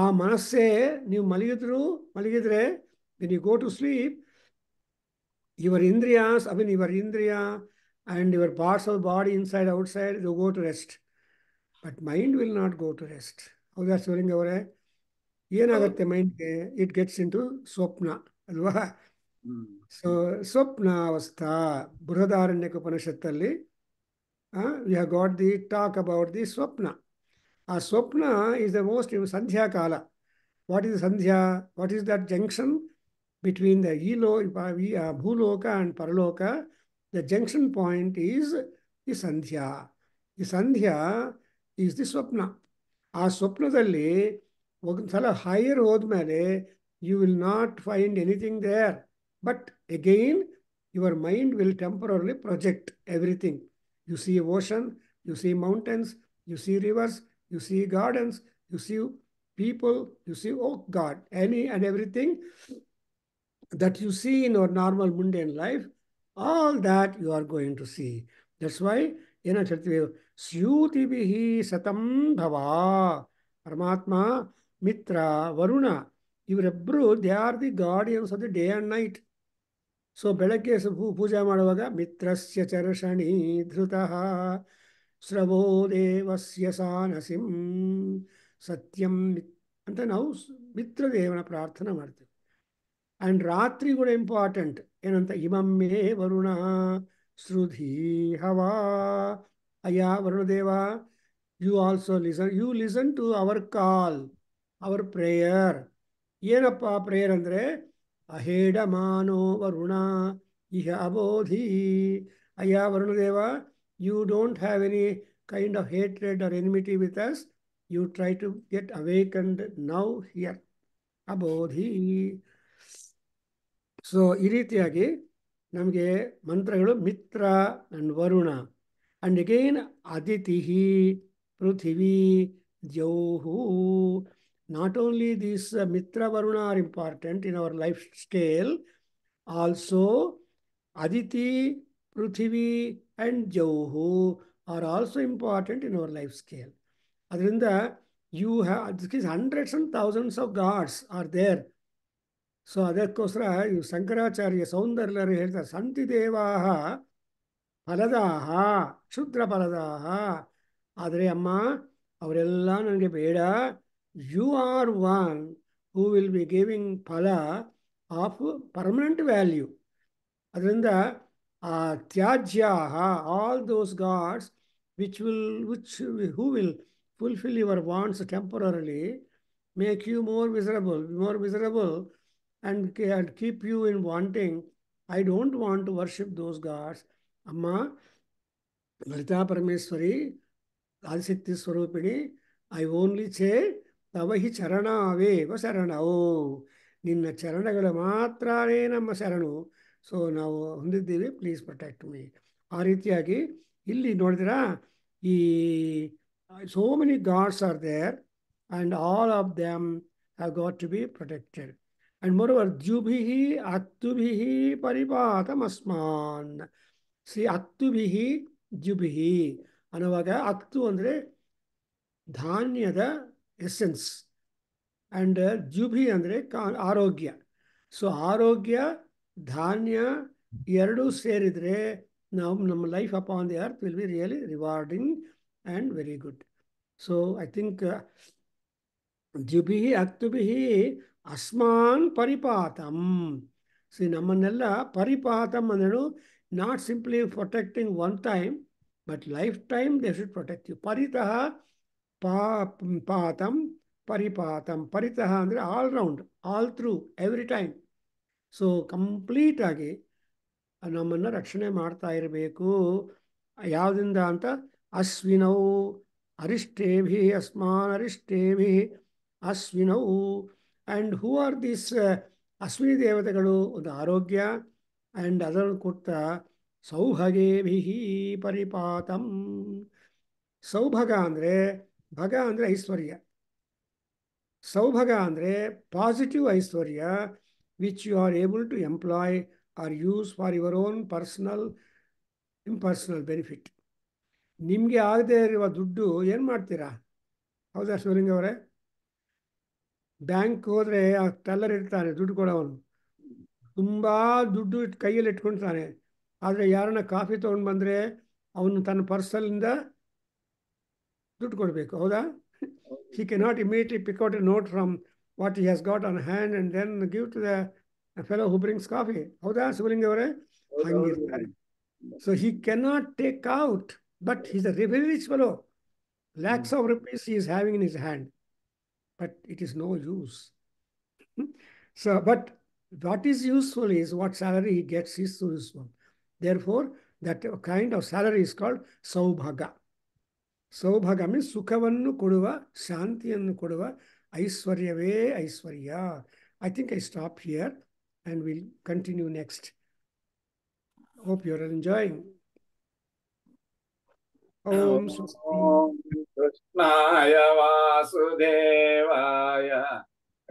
ಆ ಮನಸ್ಸೇ ನೀವು ಮಲಗಿದ್ರು ಮಲಗಿದ್ರೆ when you go to sleep your ಇಂದ್ರಿಯಾಸ್ ಐ ಮೀನ್ ಯುವರ್ ಇಂದ್ರಿಯ and your parts of body inside outside you go to rest but mind will not go to rest ಹೌದಾ ಶಿವಲಿಂಗ ಅವರೇ ಏನಾಗುತ್ತೆ ಮೈಂಡ್ಗೆ ಇಟ್ ಗೆಟ್ಸ್ ಇನ್ ಟು ಸ್ವಪ್ನ ಅಲ್ವಾ so ಸ್ವಪ್ನಾವಸ್ಥಾ ಬೃಹದಾರಣ್ಯಕ ಉಪನಿಷತ್ತಲ್ಲಿ we have got the talk about the ಸ್ವಪ್ನ ಆ ಸ್ವಪ್ನ ಈಸ್ ದ ಮೋಸ್ಟ್ ಸಂಧ್ಯಾಕಾಲ ವಾಟ್ ಈಸ್ ಸಂಧ್ಯಾ what is that junction between the ಈ ಲೋ ಭೂಲೋಕ ಆ್ಯಂಡ್ ಪರಲೋಕ the junction point is the ಸಂಧ್ಯಾ ಈ ಸಂಧ್ಯಾ ಈಸ್ ದಿ ಸ್ವಪ್ನ ಆ ಸ್ವಪ್ನದಲ್ಲಿ ಒಂದು ಸಲ ಹೈಯರ್ ಹೋದ್ಮೇಲೆ you will not find anything there But again, your mind will temporarily project everything. You see ocean, you see mountains, you see rivers, you see gardens, you see people, you see, oh God, any and everything that you see in your normal mundane life, all that you are going to see. That's why, you know, Syutibihi Satam Bhava, Paramatma, Mitra, Varuna, you are a they are the guardians of the day and night. So ಬೆಳಗ್ಗೆ ಪೂಜೆ ಮಾಡುವಾಗ ಮಿತ್ರಸ್ಯ ಚರ್ಷಣಿ ಧೃತ ಶ್ರವೋ ದೇವಸ್ಯ ಸಾನಸಿಂ ಸತ್ಯಂ ಅಂತ ನಾವು ಮಿತ್ರ ದೇವನ ಪ್ರಾರ್ಥನೆ ಮಾಡ್ತೀವಿ and ರಾತ್ರಿ ಕೂಡ ಇಂಪಾರ್ಟೆಂಟ್ ಏನಂತ ಇಮಮ್ಮೆ ವರುಣ ಶ್ರುಧಿ ಹವಾ ಅಯ್ಯ Varunadeva you also listen you listen to our call our prayer ಏನಪ್ಪ ಪ್ರೇಯರ್ ಅಂದರೆ ಅಹೇಡಮಾನೋ ವರುಣ ಇಹ ಅಬೋಧಿ ಅಯ್ಯ Varunadeva you don't have any kind of hatred or enmity with us you try to get awakened now here ಅಬೋಧಿ ಸೊ ಈ ರೀತಿಯಾಗಿ ನಮಗೆ ಮಂತ್ರಗಳು Mitra and Varuna and again Aditi Prithvi ಜೋಹೂ not only these uh, Mitra Varuna are important in our life scale, also Aditi, Prithivi and Jauhu are also important in our life scale. Adrinda, you have hundreds and thousands of gods are there. So ಅದಕ್ಕೋಸ್ಕರ ಇವು ಶಂಕರಾಚಾರ್ಯ ಸೌಂದರ್ಯರು ಹೇಳ್ತಾರೆ ಸಂತಿ Paladaha. ಫಲದಾಹ ಕ್ಷುದ್ರ ಫಲದಾಹ ಆದರೆ ಅಮ್ಮ you are one who will be giving pala of permanent value. All those gods which will which who will fulfill your wants temporarily, make you more miserable, more miserable, and, keep you in wanting. I don't want to worship those gods. Amma Narita Parameswari, Adhisitya I only say ತವಹಿ ಚರಣಾವೇವ ಶರಣ ಶರಣವು ನಿನ್ನ ಚರಣಗಳು ಮಾತ್ರನೇ ನಮ್ಮ ಶರಣು so ನಾವು ಹೊಂದಿದ್ದೀವಿ please protect me ಆ ರೀತಿಯಾಗಿ ಇಲ್ಲಿ ನೋಡಿದಿರಾ ಈ so many gods are there and all of them have got to be protected and moreover ದ್ಯುಭಿ ಅತ್ತುಭಿ ಪರಿಪಾತಮಸ್ಮಾನ್ ಶ್ರೀ ಅತ್ತುಭಿ ದ್ಯುಭಿ ಅನ್ನುವಾಗ ಅತ್ತು ಅಂದರೆ ಧಾನ್ಯದ एसेंस एंड जुभी अंदर आरोग्य सो आरोग्य धान्य सेरदे ना नम life upon the earth will be really rewarding and very good so I think जुभी अक्तुभि अस्मा परीपातम सी नमने परीपातम not simply protecting one time but lifetime they should protect you परीता ಪಾ ಪಾತಂ ಪರಿಪಾತಂ ಪರಿತಃ ಅಂದರೆ all round all through every time so ಕಂಪ್ಲೀಟಾಗಿ ನಮ್ಮನ್ನು ರಕ್ಷಣೆ ಮಾಡ್ತಾ ಇರಬೇಕು ಯಾವುದರಿಂದ ಅಂತ ಅಶ್ವಿನೌ ಅರಿಷ್ಟೇಭಿ ಅಸ್ಮಾನ್ ಅರಿಷ್ಟೇಭಿ ಅಶ್ವಿನೌ and who are these Ashwini ದೇವತೆಗಳು ಒಂದು ಆರೋಗ್ಯ ಆ್ಯಂಡ್ ಅದನ್ನು ಕೊಟ್ಟ ಸೌಭಗೇಭಿ ಪರಿಪಾತಂ ಸೌಭಗ ಅಂದರೆ ಭಗ ಅಂದರೆ ಐಶ್ವರ್ಯ ಸೌಭಗ ಅಂದರೆ ಪಾಸಿಟಿವ್ ಐಶ್ವರ್ಯ which you are able to employ or use for your own personal impersonal benefit ನಿಮಗೆ ಆಗದೇ ಇರುವ ದುಡ್ಡು ಏನು ಮಾಡ್ತೀರಾ ಹೌದಾ ಶಿವಲಿಂಗ ಅವರೇ ಬ್ಯಾಂಕ್ ಹೋದರೆ ಆ ಟೆಲ್ಲರ್ ಇರ್ತಾನೆ ದುಡ್ಡು ಕೊಡೋವನು ತುಂಬ ದುಡ್ಡು ಕೈಯಲ್ಲಿ ಇಟ್ಕೊಳ್ತಾನೆ ಆದರೆ ಯಾರನ್ನ ಕಾಫಿ ತೊಗೊಂಡು ಬಂದರೆ ಅವನು ತನ್ನ ಪರ್ಸಲ್ಲಿಂದ ದುಡ್ಡು ಕೊಡಬೇಕು ಹೌದಾ he can not immediately pick out a note from what he has got on hand and then give to the fellow who brings coffee ಹೌದಾ ಶಿವಲಿಂಗ ಅವರೇ ಹಂಗಿರ್ತಾರೆ so he cannot take out but is a ರಿವಿಲಿಚ್ fellow lakhs of rupees is having in his hand but it is no use so but what is useful is what salary he gets is useful. Therefore, that kind of salary is called Saubhaga. ಸೌಭಗಮಿ ಸುಖವನ್ನು ಕೊಡುವ ಶಾಂತಿಯನ್ನು ಕೊಡುವ ಐಶ್ವರ್ಯವೇ ಐಶ್ವರ್ಯ I think I stop here and will continue next hope you are enjoying ಓಂ ಕೃಷ್ಣಾಯ ವಾಸುದೇವಾಯ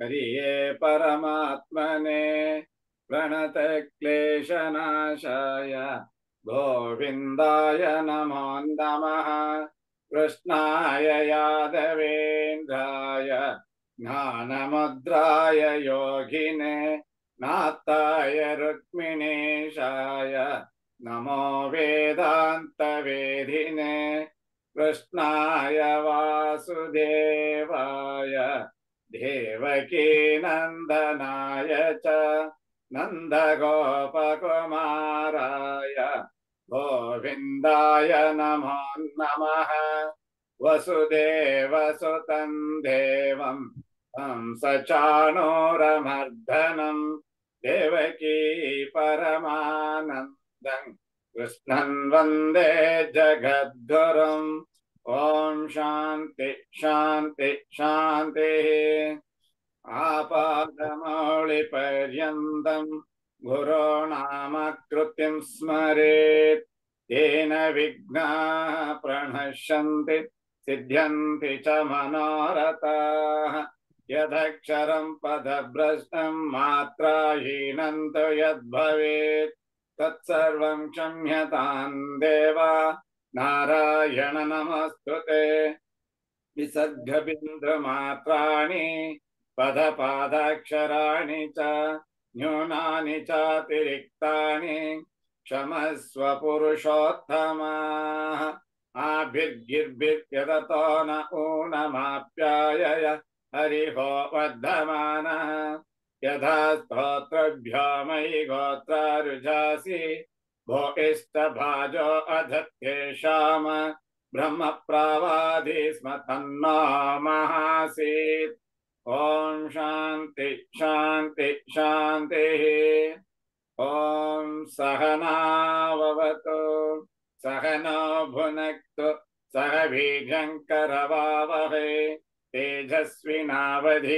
ಹರಿಯೇ ಪರಮಾತ್ಮನೇ ಪ್ರಣತ ಕ್ಲೇಶನಾಶಾಯ ಗೋವಿಂದಾಯ ನಮೋ ನಮಃ कृष्णाय यादवेन्द्राय ज्ञानमुद्राय योगिने नाथाय रुक्मिणीशाय नमो वेदान्तवेदिने कृष्णाय वासुदेवाय देवकीनन्दनाय च नन्दगोपकुमाराय गोविन्दाय नमो नमः वसुदेवसुतं देवं तं सचाणोरमर्दनं देवकी परमानन्दम् कृष्णं वन्दे जगद्गुरुम् ॐ शान्ति शान्ति शान्तिः आपादमौलिपर्यन्तम् गुरोणामकृतिं स्मरेत् तेन विघ्नाः प्रणश्यन्ति सिद्ध्यन्ति च मनोरथाः यदक्षरं पदभ्रष्टं मात्राहीनन्त यद्भवेत् तत्सर्वं क्षम्यतां देवा नारायण नमस्तु ते विसर्गबिन्द्रमात्राणि पदपादाक्षराणि च न्यूना चातिरिक्ता क्षमस्व पुषोत्तम आभिर्गिर्भिर्यदतो न ऊनमाप्याय हरिहो वर्धमानः यथा स्तोत्रभ्यो मयि गोत्रुजासी भो इष्टभाजो ब्रह्म प्रवादी स्म तन्नो महासीत् ओम शांति शांति शांति ओम सहनावतो सहनो भुनक्तु सह भीजंकर तेजस्वी नवधीतमस्तमाषावे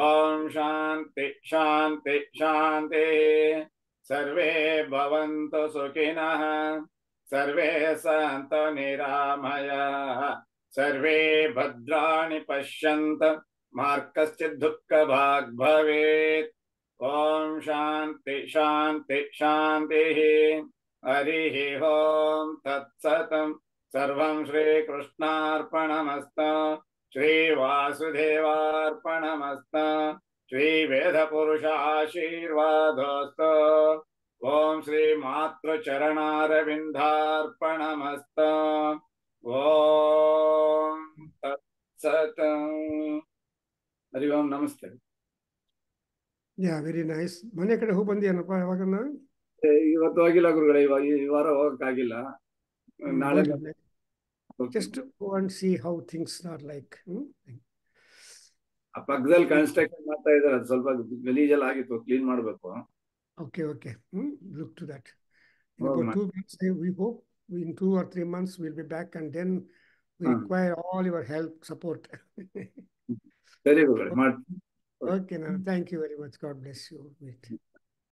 ॐ शांति शांति शांति सर्वे सुखिन सर्वे सन्त निरामया सर्वे भद्रा पश्य मार्गश्चिद्दुःखभाग् भाग ॐ शान्ति शान्ति शान्तिः हरिः ॐ तत्सत सर्वं श्रीवासुदेवाणमस्त श्रीवासुदेवार्पणमस्त ओं ॐ श्रीमातृचरणारविन्दार्पणमस्त ओम तत्सत हरि ओम नमस्ते ಯಾ ವೆರಿ ನೈಸ್ ಮನೆ ಕಡೆ ಹೋಗಿ ಬಂದಿಯೇನಪ್ಪ ಯಾವಾಗ ಇವತ್ತು ಹೋಗಿಲ್ಲ ಗುರುಗಳೇ ಇವಾಗ ಈ ವಾರ ಹೋಗಕ್ಕಾಗಿಲ್ಲ ನಾಳೆ just and see how things are like ಆ ಪಕ್ಕದಲ್ಲಿ ಕನ್ಸ್ಟ್ರಕ್ಷನ್ ಮಾಡ್ತಾ ಇದ್ದಾರೆ ಅದು ಸ್ವಲ್ಪ ಗಲೀಜೆಲ್ಲ ಆಗಿತ್ತು ಕ್ಲೀನ್ ಮಾಡಬೇಕು okay okay look to that too we hope in two or three months we'll be back and then we uh hmm. -huh. require all your help, support. Hmm. very good. So, okay, now, thank you very much. God bless you. Wait.